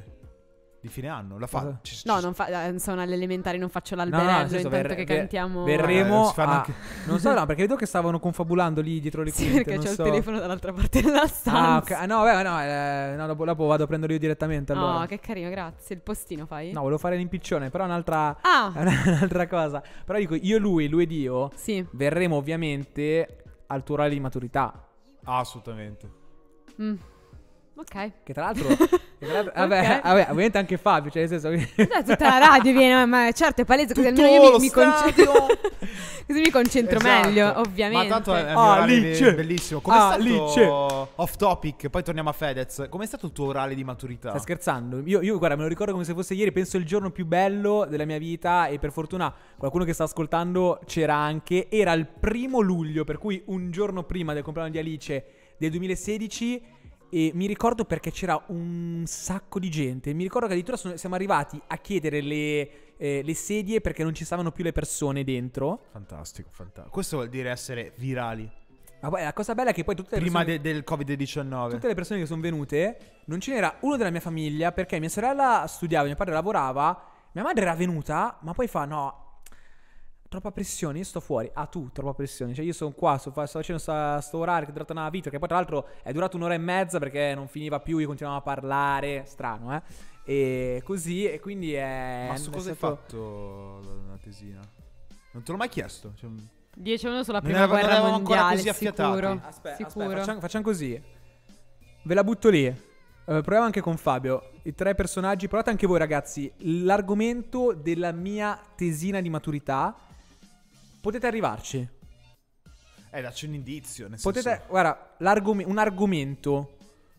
di fine anno, la fa? No, non fa- eh, sono all'elementare non faccio l'alberello No, no, senso, intanto ver- che cantiamo. verremo eh, si a... anche- [LAUGHS] Non so, no, perché vedo che stavano confabulando lì dietro le quinte sì, perché non c'ho so. il telefono dall'altra parte della stanza. Ah, ah no, beh, no, eh, no, dopo, dopo vado a prenderlo io direttamente allora. Oh, che carino, grazie. Il postino fai? No, volevo fare l'impiccione, però è un'altra, Ah, [LAUGHS] un'altra cosa. Però dico, io e lui, lui ed io, sì. verremo ovviamente al tuo rally di maturità. assolutamente. Mm. Ok. Che tra l'altro, [LAUGHS] che tra l'altro okay. vabbè, ovviamente anche Fabio, cioè nel senso che... tutta la radio viene, ma certo è palese, così Tutto almeno io mi, mi concentro... [LAUGHS] così mi concentro esatto. meglio, ovviamente. Ma tanto è ah, orale, bellissimo. Com'è ah, stato off topic, poi torniamo a Fedez. Com'è stato il tuo orale di maturità? Stai scherzando? Io, io, guarda, me lo ricordo come se fosse ieri, penso il giorno più bello della mia vita e per fortuna qualcuno che sta ascoltando c'era anche, era il primo luglio, per cui un giorno prima del compleanno di Alice del 2016 e mi ricordo perché c'era un sacco di gente. Mi ricordo che addirittura sono, siamo arrivati a chiedere le, eh, le, sedie perché non ci stavano più le persone dentro. Fantastico, fantastico. Questo vuol dire essere virali. Ma poi la cosa bella è che poi tutte le Prima persone, de- del Covid-19. Tutte le persone che sono venute, non ce n'era uno della mia famiglia perché mia sorella studiava, mio padre lavorava, mia madre era venuta, ma poi fa no, Troppa pressione, io sto fuori. Ah, tu, troppa pressione. Cioè, io sono qua, sto, facendo sta, sto orario che è durata una vita. Che poi, tra l'altro, è durato un'ora e mezza perché non finiva più. Io continuavo a parlare. Strano, eh. E così, e quindi è. Ma su cosa hai fatto la tesina? Non te l'ho mai chiesto. Cioè... 10 1 sulla prima non guerra mondiale. ancora così affiatati. Sicuro. Aspetta, sicuro. Aspetta, facciamo, facciamo così. Ve la butto lì. Uh, proviamo anche con Fabio. I tre personaggi. Provate anche voi, ragazzi. L'argomento della mia tesina di maturità potete arrivarci. Eh, dacci un indizio. Nel potete, senso... guarda, un argomento.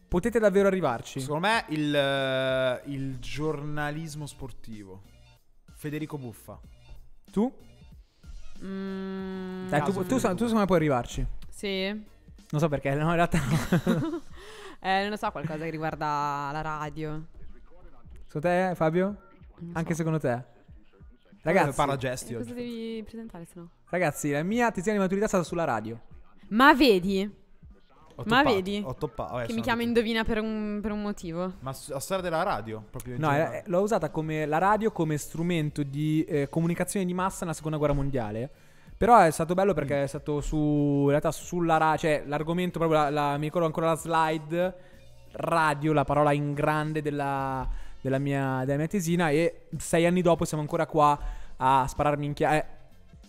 Potete davvero arrivarci. Secondo me il, uh, il giornalismo sportivo. Federico Buffa. Tu? Mm, Dai, tu, tu, tu, secondo me puoi arrivarci. Sì. Non so perché, no, in realtà. [LAUGHS] eh, non lo so, qualcosa che riguarda la radio. Secondo te, Fabio? Non Anche so. secondo te? Ragazzi, parla gesti Cosa devi presentare, se no? Ragazzi, la mia tesina di maturità è stata sulla radio. Ma vedi? Ho Ma toppato, vedi? Ho toppato. Vabbè, eh, che mi chiama Indovina per un, per un motivo. Ma s- la storia della radio? Proprio no, eh, l'ho usata come la radio come strumento di eh, comunicazione di massa nella seconda guerra mondiale. Però è stato bello perché mm. è stato su. In realtà sulla radio. Cioè, l'argomento proprio. La, la, mi ricordo ancora la slide. Radio, la parola in grande della della mia, della mia tesina e sei anni dopo siamo ancora qua a spararmi in chiave.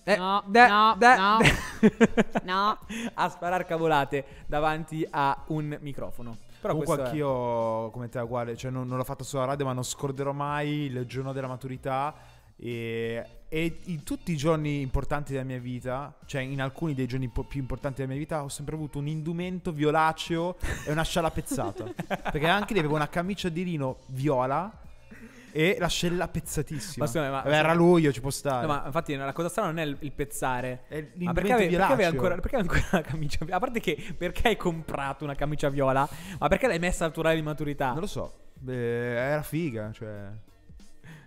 Eh, eh, no, de, no, de, no, de. [LAUGHS] no. a sparar cavolate davanti a un microfono. Però Comunque anch'io, è... come te, uguale, cioè non, non l'ho fatto sulla radio, ma non scorderò mai il giorno della maturità e e in tutti i giorni importanti della mia vita, cioè in alcuni dei giorni più importanti della mia vita, ho sempre avuto un indumento violaceo e una sciala pezzata. [LAUGHS] perché anche lì avevo una camicia di lino viola e la scella pezzatissima. Ma, ma, Vabbè, era luglio, ci può stare. No, ma infatti la cosa strana non è il, il pezzare. È ma perché, ave, perché avevi ancora, ancora una camicia viola? A parte che perché hai comprato una camicia viola? Ma perché l'hai messa al tuo orario di maturità? Non lo so. Beh, era figa, cioè.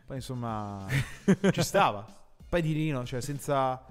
Poi insomma [LAUGHS] ci stava. Poi di Rino, cioè senza...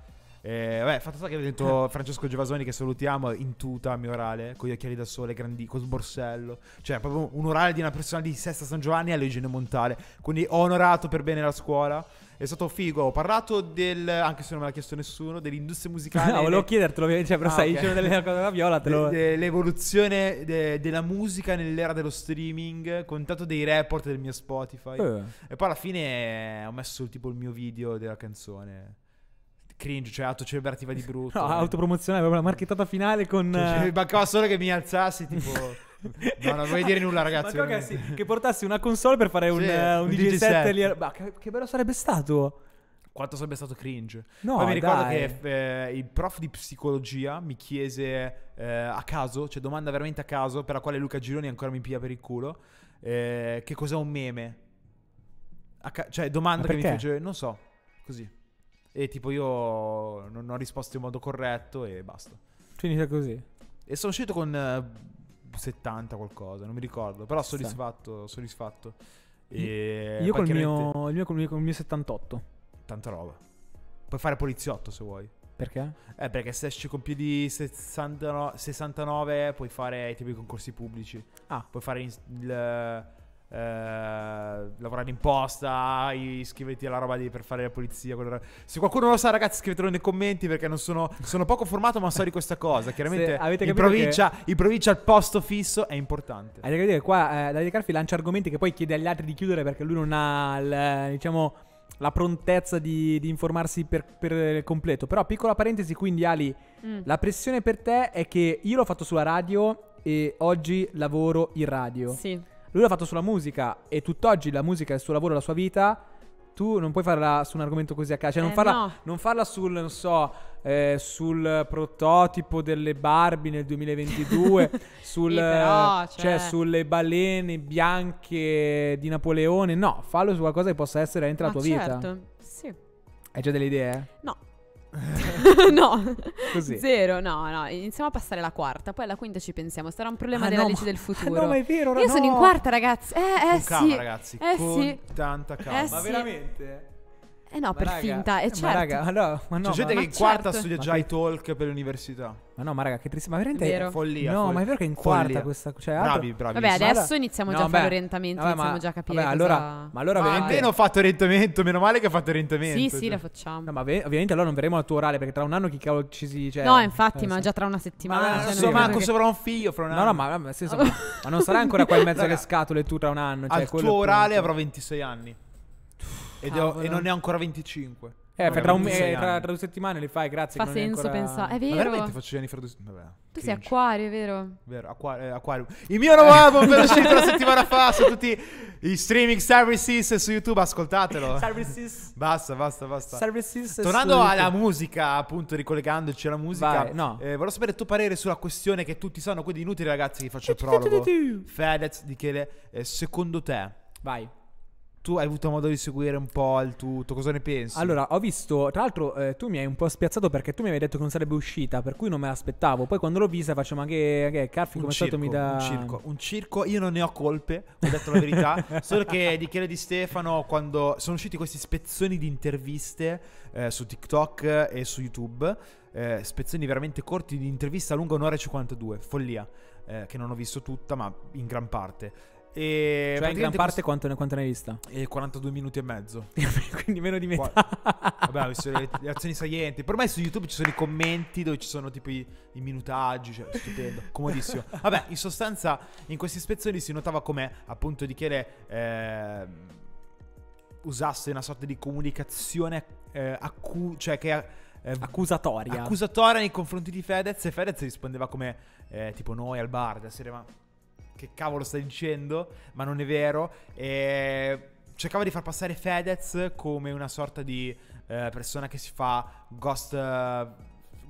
Eh, vabbè, fatto sta che avevo detto [LAUGHS] Francesco Giovasoni che salutiamo in tuta, a mio orale, con gli occhiali da sole, grandi, con un borsello. Cioè, proprio un orale di una persona di Sesta San Giovanni a Eugenio Montale. Quindi ho onorato per bene la scuola. È stato figo. Ho parlato del. Anche se non me l'ha chiesto nessuno, dell'industria musicale. [LAUGHS] No, volevo chiedertelo, Cioè, però ah, stai okay. dicendo delle cose da viola. Te lo... de, de, l'evoluzione de, della musica nell'era dello streaming. Contato dei report del mio Spotify. Uh. E poi alla fine eh, ho messo tipo il mio video della canzone cringe, cioè autocelebrativa di [LAUGHS] brutto. No, autopromozionale, proprio la marchettata finale con... Cioè, cioè, mancava solo che mi alzassi tipo... [LAUGHS] No, non volevi dire nulla, ragazzi. Ma sì, che portassi una console per fare un, sì, uh, un DJ, DJ set. Lì, ma che, che bello sarebbe stato quanto sarebbe stato cringe. No, Poi mi ricordo dai. che eh, il prof di psicologia mi chiese eh, a caso, cioè domanda veramente a caso, per la quale Luca Gironi ancora mi piglia per il culo, eh, che cos'è un meme? Ca- cioè domanda che mi fece, non so, così. E tipo io non ho risposto in modo corretto e basta. Finita così. E sono uscito con eh, 70 qualcosa, non mi ricordo, però soddisfatto, soddisfatto. E io col mio, il mio, col, mio, col mio 78. Tanta roba. Puoi fare poliziotto se vuoi. Perché? Eh, perché se esci con più di 69, 69 puoi fare tipo i concorsi pubblici. Ah. Puoi fare il eh, lavorare in posta, iscriviti alla roba di, per fare la polizia. Quella... Se qualcuno lo sa, ragazzi, scrivetelo nei commenti perché non sono, sono poco formato, ma so di questa cosa. Chiaramente in provincia, che... in provincia, il posto fisso è importante. Avete capito che qua eh, Davide Carfi lancia argomenti che poi chiede agli altri di chiudere perché lui non ha il, eh, diciamo, la prontezza di, di informarsi per, per, completo. Però, piccola parentesi, quindi Ali, mm. la pressione per te è che io l'ho fatto sulla radio e oggi lavoro in radio. Sì. Lui l'ha fatto sulla musica e tutt'oggi la musica è il suo lavoro, la sua vita. Tu non puoi farla su un argomento così a caso, cioè non, eh, farla, no. non farla sul, non so, eh, sul prototipo delle Barbie nel 2022, [LAUGHS] sul, sì, però, cioè... Cioè, sulle balene bianche di Napoleone. No, fallo su qualcosa che possa essere dentro la tua certo. vita. Sì. Hai già delle idee? No. [LAUGHS] no, Così. zero, no, no, iniziamo a passare alla quarta, poi alla quinta ci pensiamo, sarà un problema ah, della no, legge ma... del [LAUGHS] futuro. Ah, no, ma è vero, Io no. sono in quarta, ragazzi. Eh, eh con sì. Calma, ragazzi, eh, con sì. tanta calma. Eh, ma veramente? Eh no, ma per raga, finta, è eh, eh certo. Ma raga, allora, ma no, C'è ma, che in certo. quarta studia già i talk per l'università. Ma no, ma raga, che triste, Ma veramente è vero. follia. No, follia. ma è vero che in quarta follia. questa cioè, Bravi, bravi. Vabbè, adesso vabbè, iniziamo no, già a fare orientamento, vabbè, iniziamo ma, già a capire vabbè, cosa... allora, Ma allora ovviamente non ho fatto orientamento, meno male che ho fatto orientamento. Sì, cioè. sì, la facciamo. No, ma ovviamente allora non verremo al tuo orale perché tra un anno chi cavolo ci si cioè, No, infatti, eh, ma già tra una settimana Ma cioè, non manco se avrò un figlio fra un anno. No, no, ma nel senso ma non sarai ancora qua in mezzo alle scatole tu tra un anno, cioè, Al tuo orale avrò 26 anni ho, e non ne ho ancora 25. Eh, no, tra, un, eh, tra, tra, due settimane li fai, grazie. Fa senso ancora... pensare. È vero. Ma veramente faccio gli anni fra due settimane. Tu sei acquario, è vero? Vero, acquario. Eh, acquario. Il mio nuovo eh. album è uscito una [LAUGHS] settimana fa su tutti i streaming services su YouTube, ascoltatelo. services. Basta, basta, basta. Services. Tornando alla musica, appunto, ricollegandoci alla musica. Vai, no. Eh, volevo sapere il tuo parere sulla questione che tutti sanno, quindi inutili ragazzi che faccio il prologo. Fedez, Michele, eh, secondo te... Vai. Tu hai avuto modo di seguire un po' il tutto, cosa ne pensi? Allora, ho visto, tra l'altro eh, tu mi hai un po' spiazzato perché tu mi avevi detto che non sarebbe uscita, per cui non me l'aspettavo. Poi quando l'ho vista facciamo anche, che, Carfi come circo, stato mi dà... Un circo, un circo, io non ne ho colpe, ho detto la verità, [LAUGHS] solo che di Chele di Stefano quando sono usciti questi spezzoni di interviste eh, su TikTok e su YouTube, eh, spezzoni veramente corti di intervista lunga un'ora e 52, follia. Eh, che non ho visto tutta, ma in gran parte. E cioè in gran parte cons- quanto, ne, quanto ne hai vista? E 42 minuti e mezzo [LAUGHS] Quindi meno di metà Qua- Vabbè ho visto le, le azioni salienti Per me su YouTube ci sono i commenti dove ci sono tipo i, i minutaggi Cioè stupendo, [LAUGHS] comodissimo Vabbè in sostanza in questi spezzoni si notava come appunto di Chele eh, Usasse una sorta di comunicazione eh, accu- Cioè che... Eh, accusatoria Accusatoria nei confronti di Fedez E Fedez rispondeva come eh, tipo noi al bar Da serie ma che cavolo stai dicendo, ma non è vero. E cercava di far passare Fedez come una sorta di eh, persona che si fa ghost eh,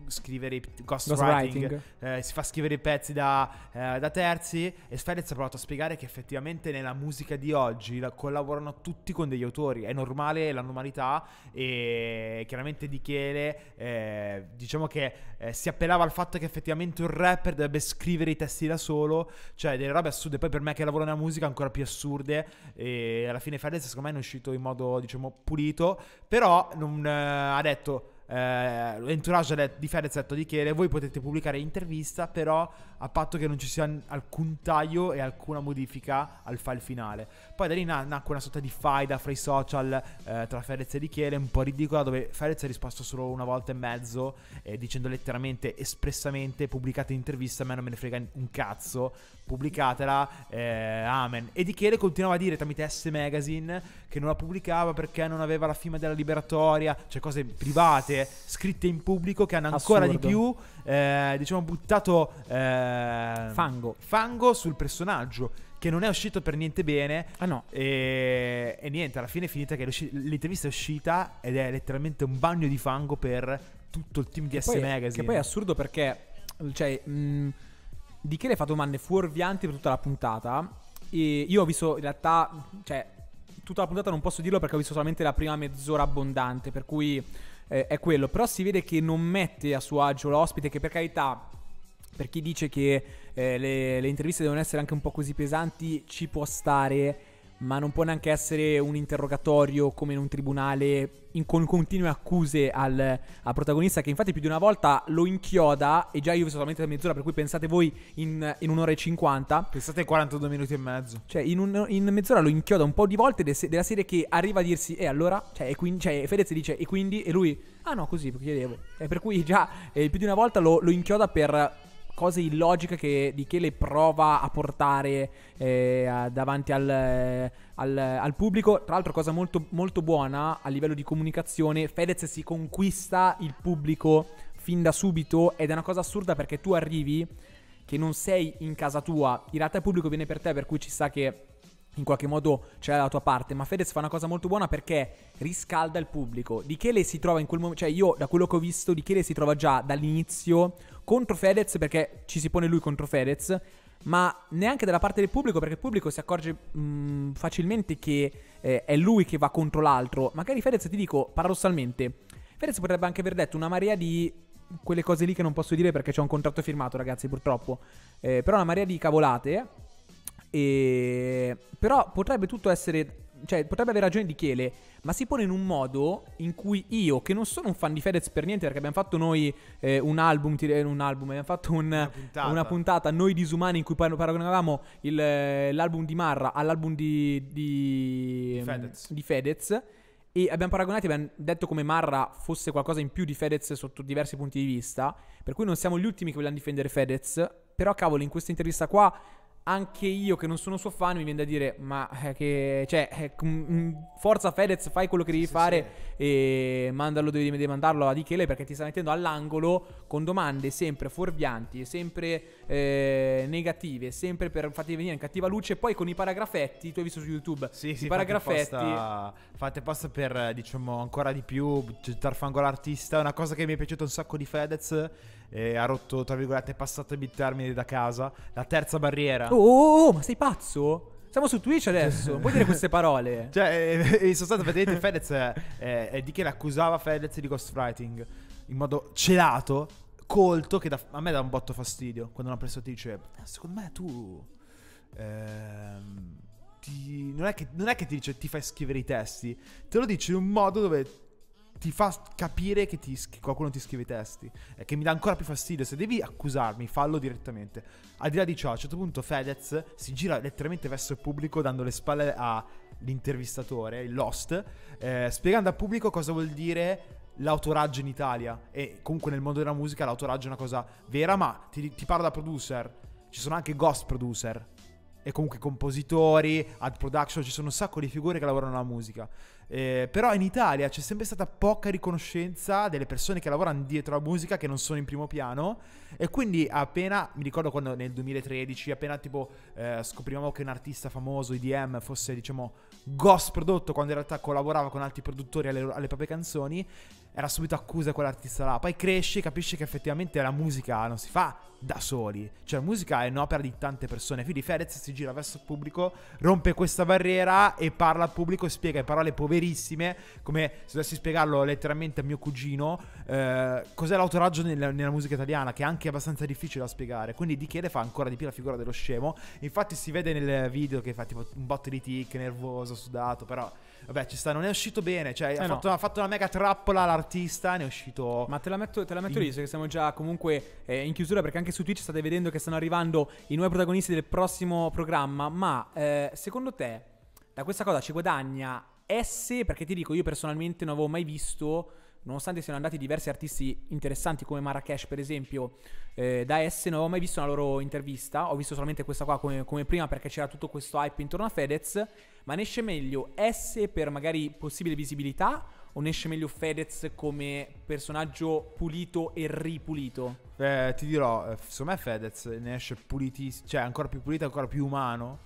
scrivere ghostwriting, eh, si fa scrivere i pezzi da, eh, da, terzi e Sferez ha provato a spiegare che effettivamente nella musica di oggi la, collaborano tutti con degli autori, è normale la normalità e chiaramente Di Chele eh, diciamo che eh, si appellava al fatto che effettivamente un rapper dovrebbe scrivere i testi da solo, cioè delle robe assurde, poi per me che lavoro nella musica ancora più assurde e alla fine Fedez secondo me è uscito in modo diciamo pulito, però non, eh, ha detto eh, l'entourage di Fedez ha detto di Chiere, voi potete pubblicare l'intervista, però a patto che non ci sia alcun taglio e alcuna modifica al file finale. Poi da lì nacque una sorta di faida fra i social eh, tra Fedez e Richele, un po' ridicola, dove Fedez ha risposto solo una volta e mezzo, eh, dicendo letteralmente, espressamente, pubblicate intervista, a me non me ne frega un cazzo, pubblicatela, eh, amen. E Richele continuava a dire tramite S Magazine che non la pubblicava perché non aveva la firma della liberatoria, cioè cose private, scritte in pubblico, che hanno ancora Assurdo. di più, eh, diciamo, buttato eh, eh, fango. fango sul personaggio che non è uscito per niente bene. Ah no. E, e niente, alla fine è finita che l'intervista è uscita ed è letteralmente un bagno di fango per tutto il team di S Magazine. Che poi è assurdo perché, cioè, di che le fa domande fuorvianti per tutta la puntata. E io ho visto in realtà, cioè, tutta la puntata non posso dirlo perché ho visto solamente la prima mezz'ora abbondante, per cui eh, è quello. Però si vede che non mette a suo agio l'ospite, che per carità per chi dice che eh, le, le, interviste devono essere anche un po' così pesanti, ci può stare, ma non può neanche essere un interrogatorio come in un tribunale in, con continue accuse al, al, protagonista che infatti più di una volta lo inchioda e già io vi sono solamente a mezz'ora, per cui pensate voi in, in, un'ora e cinquanta. Pensate 42 minuti e mezzo. Cioè in, un, in mezz'ora lo inchioda un po' di volte de, della serie che arriva a dirsi e eh, allora, cioè, e quindi, cioè Fedez dice e quindi e lui ah no così chiedevo. E per cui già eh, più di una volta lo, lo inchioda per cose illogiche che, di che le prova a portare eh, davanti al, eh, al, al, pubblico. Tra l'altro, cosa molto, molto buona a livello di comunicazione, Fedez si conquista il pubblico fin da subito ed è una cosa assurda perché tu arrivi che non sei in casa tua, in realtà il pubblico viene per te, per cui ci sa che in qualche modo c'è la tua parte, ma Fedez fa una cosa molto buona perché riscalda il pubblico. Di Chele si trova in quel momento, cioè io da quello che ho visto, Di Chele si trova già dall'inizio contro Fedez perché ci si pone lui contro Fedez, ma neanche dalla parte del pubblico perché il pubblico si accorge mh, mm, facilmente che eh, è lui che va contro l'altro. Magari Fedez ti dico paradossalmente, Fedez potrebbe anche aver detto una marea di quelle cose lì che non posso dire perché c'è un contratto firmato, ragazzi, purtroppo. Eh, però una marea di cavolate e... Però potrebbe tutto essere... Cioè, potrebbe avere ragione di Chele, ma si pone in un modo in cui io, che non sono un fan di Fedez per niente, perché abbiamo fatto noi eh, un album, eh, un album, abbiamo fatto un, una, puntata. una, puntata. noi disumani, in cui paragonavamo il, eh, l'album di Marra all'album di, di, mm, Fedez. di Fedez. E abbiamo paragonato e abbiamo detto come Marra fosse qualcosa in più di Fedez sotto diversi punti di vista. Per cui non siamo gli ultimi che vogliamo difendere Fedez. Però, cavolo, in questa intervista qua anche io che non sono suo fan mi viene da dire ma eh, che cioè eh, mm, forza Fedez fai quello che devi sì, fare sì. e mandalo devi mandarlo a Dichele perché ti sta mettendo all'angolo con domande sempre fuorvianti sempre eh, negative, sempre per farti venire in cattiva luce. Poi con i paragrafetti, tu hai visto su YouTube, sì, i sì, paragrafetti. Fate posta, fate posta per, diciamo, ancora di più gettare fango all'artista. Una cosa che mi è piaciuta un sacco di Fedez. Eh, ha rotto, tra virgolette, passato i termini da casa. La terza barriera. Oh, oh, oh, oh ma sei pazzo? Siamo su Twitch adesso, [LAUGHS] puoi dire queste parole. Cioè, eh, in sostanza, vedete, Fedez è, è, è, di che l'accusava Fedez di ghostwriting in modo celato colto che da, a me dà un botto fastidio quando una persona ti dice ah, secondo me tu ehm, ti, non, è che, non, è che, ti dice ti fai scrivere i testi te lo dice in un modo dove ti fa capire che, ti, che qualcuno ti scrive i testi e che mi dà ancora più fastidio se devi accusarmi fallo direttamente al di là di ciò a un certo punto Fedez si gira letteralmente verso il pubblico dando le spalle all'intervistatore, il host eh, spiegando al pubblico cosa vuol dire l'autoraggio in Italia e comunque nel mondo della musica l'autoraggio è una cosa vera, ma ti, ti parlo da producer, ci sono anche ghost producer e comunque compositori, ad production, ci sono un sacco di figure che lavorano alla musica. Eh, però in Italia c'è sempre stata poca riconoscenza delle persone che lavorano dietro la musica, che non sono in primo piano. E quindi appena, mi ricordo quando nel 2013, appena tipo eh, scoprivamo che un artista famoso, IDM, fosse diciamo ghost prodotto, quando in realtà collaborava con altri produttori alle, alle proprie canzoni, era subito accusa quell'artista là. Poi cresci e capisci che effettivamente la musica non si fa da soli. Cioè, la musica è un'opera di tante persone. Quindi Fedez si gira verso il pubblico, rompe questa barriera e parla al pubblico e spiega in parole poverissime, come se dovessi spiegarlo letteralmente a mio cugino, eh, cos'è l'autoraggio nella, nella, musica italiana, che è anche abbastanza difficile da spiegare. Quindi Di Chele fa ancora di più la figura dello scemo. Infatti si vede nel video che fa tipo un botto di tic, nervoso, sudato, però... Vabbè, ci sta, non è uscito bene. Cioè, eh ha, no. fatto, ha, fatto, una mega trappola l'artista, ne è uscito. Ma te la metto, te la metto lì, in... che siamo già comunque eh, in chiusura, perché anche su Twitch state vedendo che stanno arrivando i nuovi protagonisti del prossimo programma. Ma eh, secondo te, da questa cosa ci guadagna S? Perché ti dico, io personalmente non avevo mai visto nonostante siano andati diversi artisti interessanti come Marrakesh per esempio eh, da S, non avevo mai visto una loro intervista, ho visto solamente questa qua come, come, prima perché c'era tutto questo hype intorno a Fedez, ma ne esce meglio S per magari possibile visibilità o ne esce meglio Fedez come personaggio pulito e ripulito? Eh, ti dirò, eh, secondo me Fedez ne esce pulitissimo, cioè ancora più pulito, ancora più umano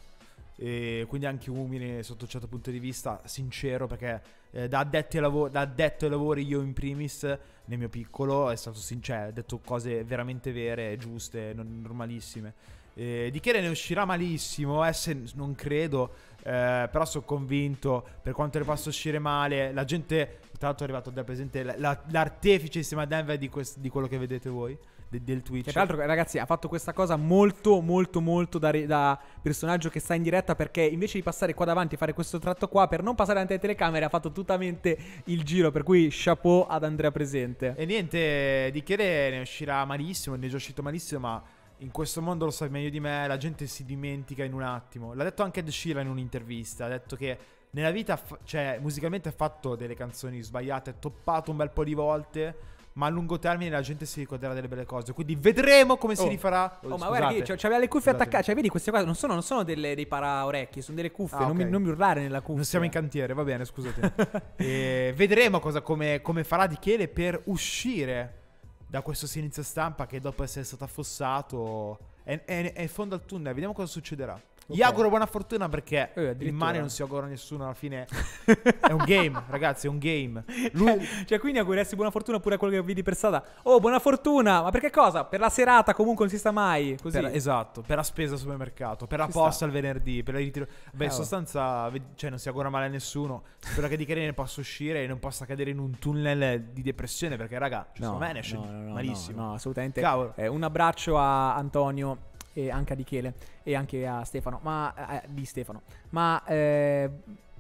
e quindi anche umile sotto un certo punto di vista, sincero, perché eh, da, addetto ai lavori, da addetto ai lavori io in primis, nel mio piccolo, è stato sincero, cioè, ha detto cose veramente vere, giuste, non, normalissime. Eh, di che ne uscirà malissimo, eh, se non credo, eh, però sono convinto, per quanto ne possa uscire male, la gente, tra l'altro è arrivato da presente l'artefice insieme a Denver di, quest, di quello che vedete voi de- del Twitch. Che, cioè, tra l'altro, ragazzi, ha fatto questa cosa molto, molto, molto da, re- da, personaggio che sta in diretta. Perché invece di passare qua davanti e fare questo tratto qua, per non passare davanti alle telecamere, ha fatto totalmente il giro. Per cui, chapeau ad Andrea Presente. E niente, di Chiede ne uscirà malissimo, ne è già uscito malissimo, ma. In questo mondo lo sai meglio di me, la gente si dimentica in un attimo. L'ha detto anche Ed Sheeran in un'intervista, ha detto che nella vita, fa- cioè, musicalmente ha fatto delle canzoni sbagliate, ha toppato un bel po' di volte, ma a lungo termine la gente si ricorderà delle belle cose. Quindi vedremo come oh. si rifarà. Oh, oh ma guarda, cioè, c'aveva le cuffie attaccate. Cioè, vedi queste cose? Non sono, non sono delle, dei paraorecchi, sono delle cuffie. Ah, okay. non, mi, non, mi, urlare nella cuffia. Non siamo in cantiere, va bene, scusate. [LAUGHS] e vedremo cosa, come, come farà Di Chele per uscire da questo silenzio stampa che dopo essere stato affossato è in fondo al tunnel. Vediamo cosa succederà. Gli okay. auguro buona fortuna perché eh, il Mario non si augura a nessuno alla fine. [LAUGHS] è un game, ragazzi, è un game. Cioè, Lui... Cioè, quindi augureresti buona fortuna pure a quello che vedi per strada. Oh, buona fortuna! Ma perché cosa? Per la serata comunque non si sta mai. Così. Per, esatto, per la spesa al supermercato, per la Ci posta sta. il venerdì, per il ritiro. Beh, in sostanza, cioè, non si augura male a nessuno. Spero che di carine ne possa uscire e non possa cadere in un tunnel di depressione perché, raga, cioè, no, secondo me ne esce no, no, malissimo. No, assolutamente. Cavolo. Eh, un abbraccio a Antonio e anche a Michele e anche a Stefano, ma eh, eh, di Stefano. Ma eh,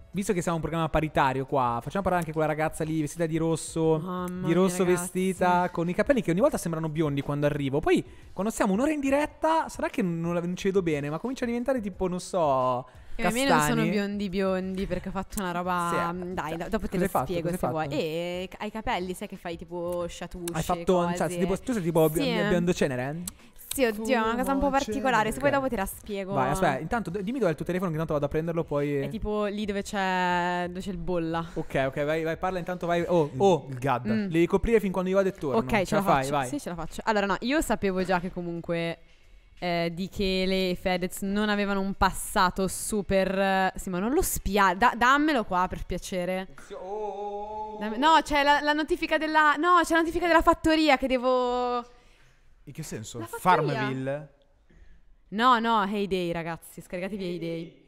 visto che siamo un programma paritario qua, facciamo parlare anche quella ragazza lì vestita di rosso, Mamma di rosso vestita, con i capelli che ogni volta sembrano biondi quando arrivo. Poi quando siamo un'ora in diretta, sarà che non, non ci vedo bene, ma comincia a diventare tipo, non so... E almeno non sono biondi biondi perché ho fatto una roba. Sì, eh, mm, cioè, dai, cioè, dopo te lo fatto, spiego se fatto? vuoi. E hai capelli, sai che fai tipo sciatusce. Hai fatto. Cioè, tipo, tu sei tipo sì. biondo eh. cenere? Sì, oddio, è una cosa un po' particolare. Se poi dopo te la spiego. Vai, aspetta, intanto d- dimmi dov'è il tuo telefono, che intanto vado a prenderlo poi. È tipo lì dove c'è, dove c'è il bolla. Ok, ok, vai, vai, parla intanto, vai. Oh, oh, il gad. Mm. Le devi coprire fin quando io vado e torno. Ok, ce, ce la, la fai, vai. Sì, ce la faccio. Allora, no, io sapevo già che comunque eh, di che le Fedez non avevano un passato super. Eh, sì, ma non lo spia. Da- dammelo qua per piacere. Oh. oh, oh, oh. no, c'è la, la notifica della. No, c'è la notifica della fattoria che devo. In che senso? Farmville? No, no, Heyday ragazzi, scaricatevi Heyday.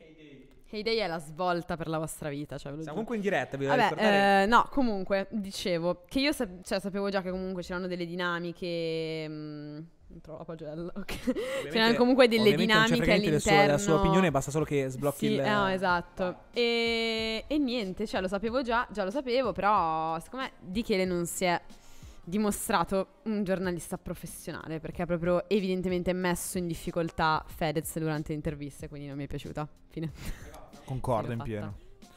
Heyday è la svolta per la vostra vita. Cioè, Siamo comunque in diretta, vi Vabbè, ricordare... eh, No, comunque, dicevo, che io sap- cioè, sapevo già che comunque c'erano delle dinamiche... Mh, mm, non trovo la pagella. Okay. C'erano comunque delle dinamiche all'interno. La sua, opinione basta solo che sblocchi sì, il... Eh, no, esatto. E, e, niente, cioè lo sapevo già, già lo sapevo, però siccome Di Chele non si è dimostrato un giornalista professionale perché ha proprio evidentemente messo in difficoltà Fedez durante le interviste, quindi non mi è piaciuta. Fine. Concordo [LAUGHS] in pieno.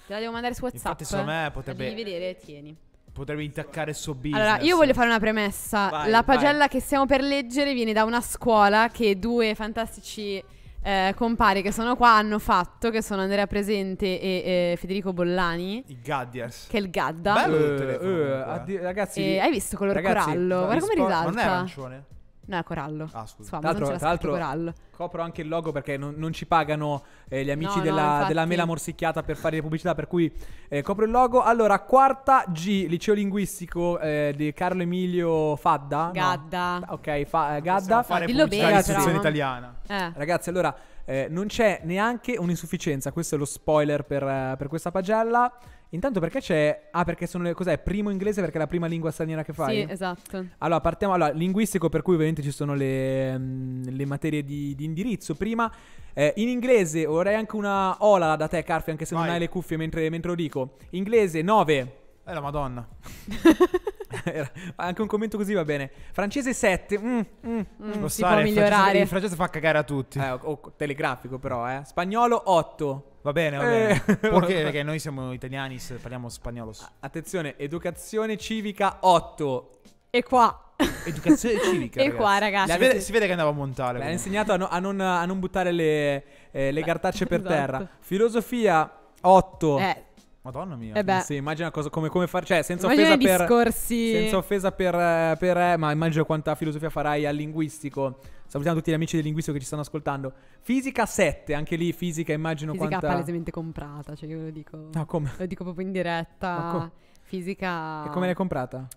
Te la devo mandare su WhatsApp. Infatti, secondo me potrebbe Devi vedere, tieni. Potrebbe intaccare il suo business. Allora, io voglio fare una premessa. Vai, la pagella vai. che stiamo per leggere viene da una scuola che due fantastici eh, compari che sono qua hanno fatto, che sono Andrea Presente e eh, Federico Bollani. I Gaddias. Che è il Gadda. Bello il eh, telefono. Eh, addi- ragazzi, e eh, hai visto color ragazzi, corallo? Guarda come risalta. Non è arancione. No, è Corallo. Ah, scusa. Sfam, tra l'altro, tra copro anche il logo perché non, non ci pagano eh, gli amici no, della, no, della, mela morsicchiata per fare le pubblicità, per cui eh, copro il logo. Allora, quarta G, liceo linguistico eh, di Carlo Emilio Fadda. Gadda. No? Ok, fa, eh, Gadda. Fare Dillo bene, però. italiana. Eh. Ragazzi, allora, eh, non c'è neanche un'insufficienza, questo è lo spoiler per, per questa pagella. Intanto perché c'è... Ah, perché sono le... Cos'è? Primo inglese perché è la prima lingua straniera che fai? Sì, esatto. Allora, partiamo... Allora, linguistico per cui ovviamente ci sono le, mm, le materie di, di, indirizzo. Prima, eh, in inglese, vorrei anche una ola da te, Carfi, anche se Vai. non hai le cuffie mentre, mentre lo dico. Inglese 9. Eh, la madonna. [LAUGHS] [LAUGHS] anche un commento così va bene. Francese 7. Mm, mm, mm, può si può migliorare. Il francese, il francese, fa cagare a tutti. Eh, o, o, telegrafico però, eh. Spagnolo 8. Va bene, va eh. bene. [LAUGHS] Perché, perché noi siamo italiani, parliamo spagnolo. Attenzione, educazione civica 8. E qua Educazione civica. [LAUGHS] e ragazzi. qua, ragazzi. Si vede, si vede che andava a montare. Ha insegnato a, no, a, non, a, non, buttare le, eh, le eh, cartacce per esatto. terra. Filosofia 8. Eh. Madonna mia, eh sì, immagina cosa, come, come far, cioè senza immagina offesa per... discorsi... Senza offesa per, eh, per... Eh, ma immagino quanta filosofia farai al linguistico. Salutiamo tutti gli amici del linguistico che ci stanno ascoltando. Fisica 7, anche lì fisica immagino fisica quanta... Fisica palesemente comprata, cioè io ve lo dico... No, come? Lo dico proprio in diretta. Co- fisica... E come l'hai comprata?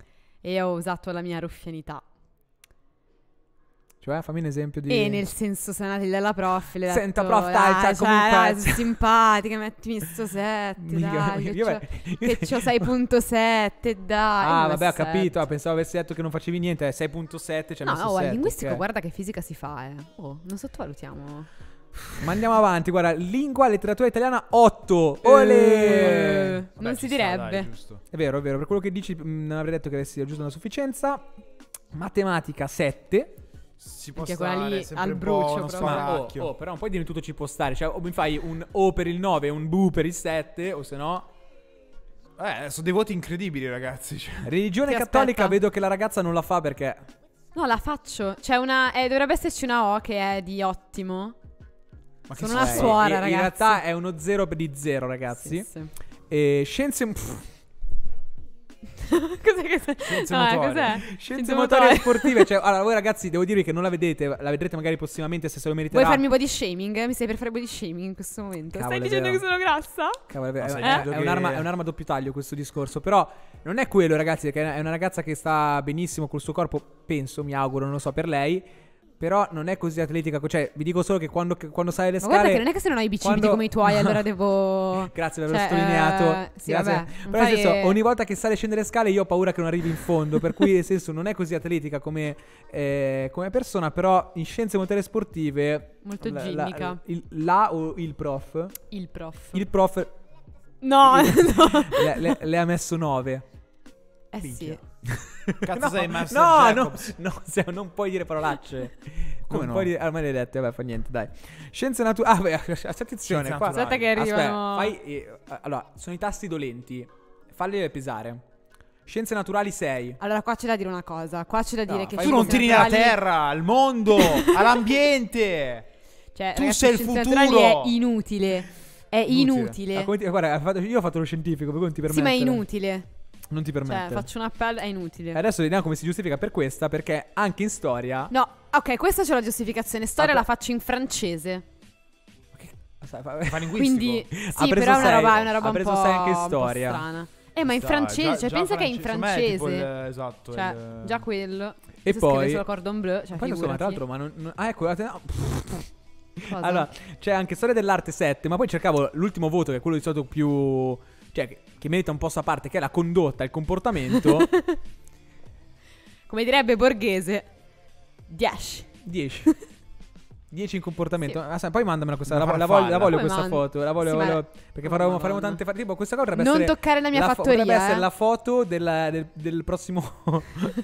E ho usato la mia ruffianità. Cioè, fammi un esempio di... E nel senso, sono andati dalla prof, le Senta, detto, prof, dai, dai cioè, cioè comunque... Dai, sono cioè. simpatica, mettimi sto 7, [LAUGHS] Mica, dai, io, io, io che c'ho 6.7, dai. Ah, vabbè, ho capito, ah, pensavo avessi detto che non facevi niente, 6.7, eh, cioè No, no, 7, linguistico okay. guarda che fisica si fa, eh. Oh, non sottovalutiamo. Ma andiamo avanti, guarda, lingua, letteratura italiana 8. Eh, ole! Vabbè, non si direbbe. Sta, dai, è vero, è vero, per quello che dici mm, non avrei detto che avessi aggiunto una sufficienza. Matematica 7 si può Perché stare lì al brucio po ma, oh, oh, però un po' di tutto ci può stare cioè o mi fai un O per il 9 e un Bu per il 7 o se no eh sono dei voti incredibili ragazzi cioè. religione Ti cattolica aspetta. vedo che la ragazza non la fa perché no la faccio c'è cioè, una eh, dovrebbe esserci una O che è di ottimo ma sono una suora eh, ragazzi in realtà è uno 0 di 0 ragazzi sì, sì. e scienze pff. [LAUGHS] cos'è che sei? Scienze no, ah, motorie. Cos'è? Scienze, motorie, sportive. Cioè, [LAUGHS] allora, voi ragazzi, devo dire che non la vedete, la vedrete magari prossimamente se se lo meriterà. Vuoi farmi body shaming? Mi stai per fare body shaming in questo momento. Cavolo, stai dicendo vero. che sono grassa? Cavolo, è, vero. No, è, eh? è, eh. un'arma, è un'arma a doppio taglio questo discorso. Però non è quello, ragazzi, perché è una ragazza che sta benissimo col suo corpo, penso, mi auguro, non lo so, per lei però non è così atletica. Cioè, vi dico solo che quando, quando sale le scale. Ma guarda, che non è che se non hai i bicipiti quando... come i tuoi, [LAUGHS] allora devo. [LAUGHS] Grazie per aver cioè, sottolineato. Eh, sì, Grazie. Vabbè, Però nel senso, ogni volta che sale e scende le scale, io ho paura che non arrivi in fondo. per cui, nel [LAUGHS] senso, non è così atletica come, eh, come persona. Però in scienze motorie sportive. Molto la, ginnica. La, il, la o il prof? Il prof. Il prof. No, no. Le, le, le, ha messo 9. Eh Minchia. sì. [LAUGHS] Cazzo no, sei Marcel no, Jacobs. No, no, se, non puoi dire parolacce. [LAUGHS] Come non no? Puoi dire, ormai ah, le hai dette, vabbè, fa niente, dai. Scienze ah, [LAUGHS] naturali. Ah, beh, attenzione. Qua. Aspetta che arrivano. Aspetta, fai, eh, allora, sono i tasti dolenti. Falli pesare. Scienze naturali 6. Allora, qua c'è da dire una cosa. Qua c'è da dire no, che. Tu non tiri naturali... la terra, al mondo, all'ambiente. Cioè, tu ragazzi, sei il futuro. È inutile. È inutile. inutile. Ah, ti, guarda, io ho fatto lo scientifico, per conti per Sì, ma è inutile. Non ti permette. Cioè, faccio un appello, è inutile. adesso vediamo come si giustifica per questa, perché anche in storia... No, ok, questa c'è la giustificazione. Storia Vabbè. la faccio in francese. Okay. Fa [LAUGHS] Quindi, sì, però è una roba, è una roba preso un, po', anche in storia. strana. Eh, ma in francese, già, cioè, già pensa francese, che è in francese. Il, esatto. Cioè, il... già quello. E Se poi... Solo cordon bleu, cioè, poi insomma, tra l'altro, ma non, non... Ah, ecco, no. Allora, c'è anche storia dell'arte 7, ma poi cercavo l'ultimo voto, che è quello di solito più cioè che, merita un po' sta parte, che è la condotta, il comportamento. [LAUGHS] Come direbbe Borghese, 10. 10. 10 in comportamento. Sì. Ah, poi mandamela questa. La, la, voglio, la voglio questa mando. foto. La voglio, sì, voglio perché faremo, no, faremo tante foto. Tipo, questa cosa non toccare la mia la fattoria. Fo- potrebbe eh. essere la foto della, del, del, prossimo. [LAUGHS]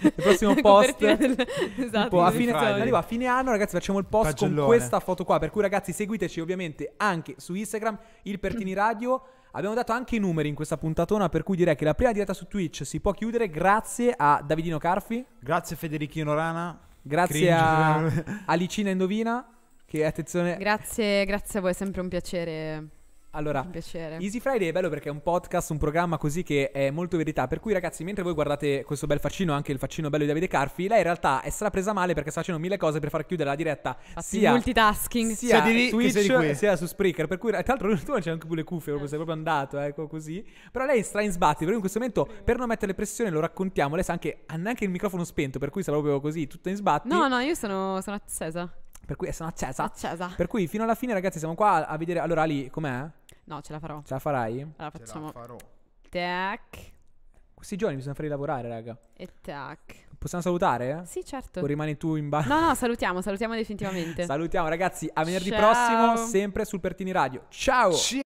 del prossimo [LAUGHS] post. Del... Esatto. Tipo, a, fine, arriva, a fine anno, ragazzi, facciamo il post Pagellone. con questa foto qua. Per cui, ragazzi, seguiteci ovviamente anche su Instagram, il Pertini [CLEARS THROAT] Radio. Abbiamo dato anche i numeri in questa puntatona, per cui direi che la prima diretta su Twitch si può chiudere. Grazie a Davidino Carfi. Grazie Federichino Rana. Grazie a [LAUGHS] Alicina Indovina. Che attenzione. Grazie, grazie a voi, è sempre un piacere allora, Easy Friday è bello perché è un podcast, un programma così che è molto verità. Per cui, ragazzi, mentre voi guardate questo bel faccino, anche il faccino bello di Davide Carfi, lei in realtà è stata presa male perché sta facendo mille cose per far chiudere la diretta. Fatti sia multitasking, sia su Twitch, sia su Spreaker. Per cui, tra l'altro, [LAUGHS] tu non c'è anche più le cuffie, proprio, sei proprio andato, ecco così. Però lei stra in sbatti. Però in questo momento, per non mettere pressione, lo raccontiamo. Lei sa anche, ha neanche il microfono spento, per cui sta proprio così, tutto in sbatti. No, no, io sono, sono accesa. Per cui eh, sono accesa. accesa. Per cui fino alla fine, ragazzi, siamo qua a vedere. Allora, lì com'è? No, ce la farò. Ce la farai? Allora facciamo. Ce la farò. Tac. Questi giorni bisogna farli lavorare, raga. E tac. Possiamo salutare? Sì, certo. O rimani tu in basso? No, no, [LAUGHS] salutiamo, salutiamo definitivamente. salutiamo, ragazzi. A venerdì Ciao. prossimo, sempre sul Pertini Radio. Ciao. Ci-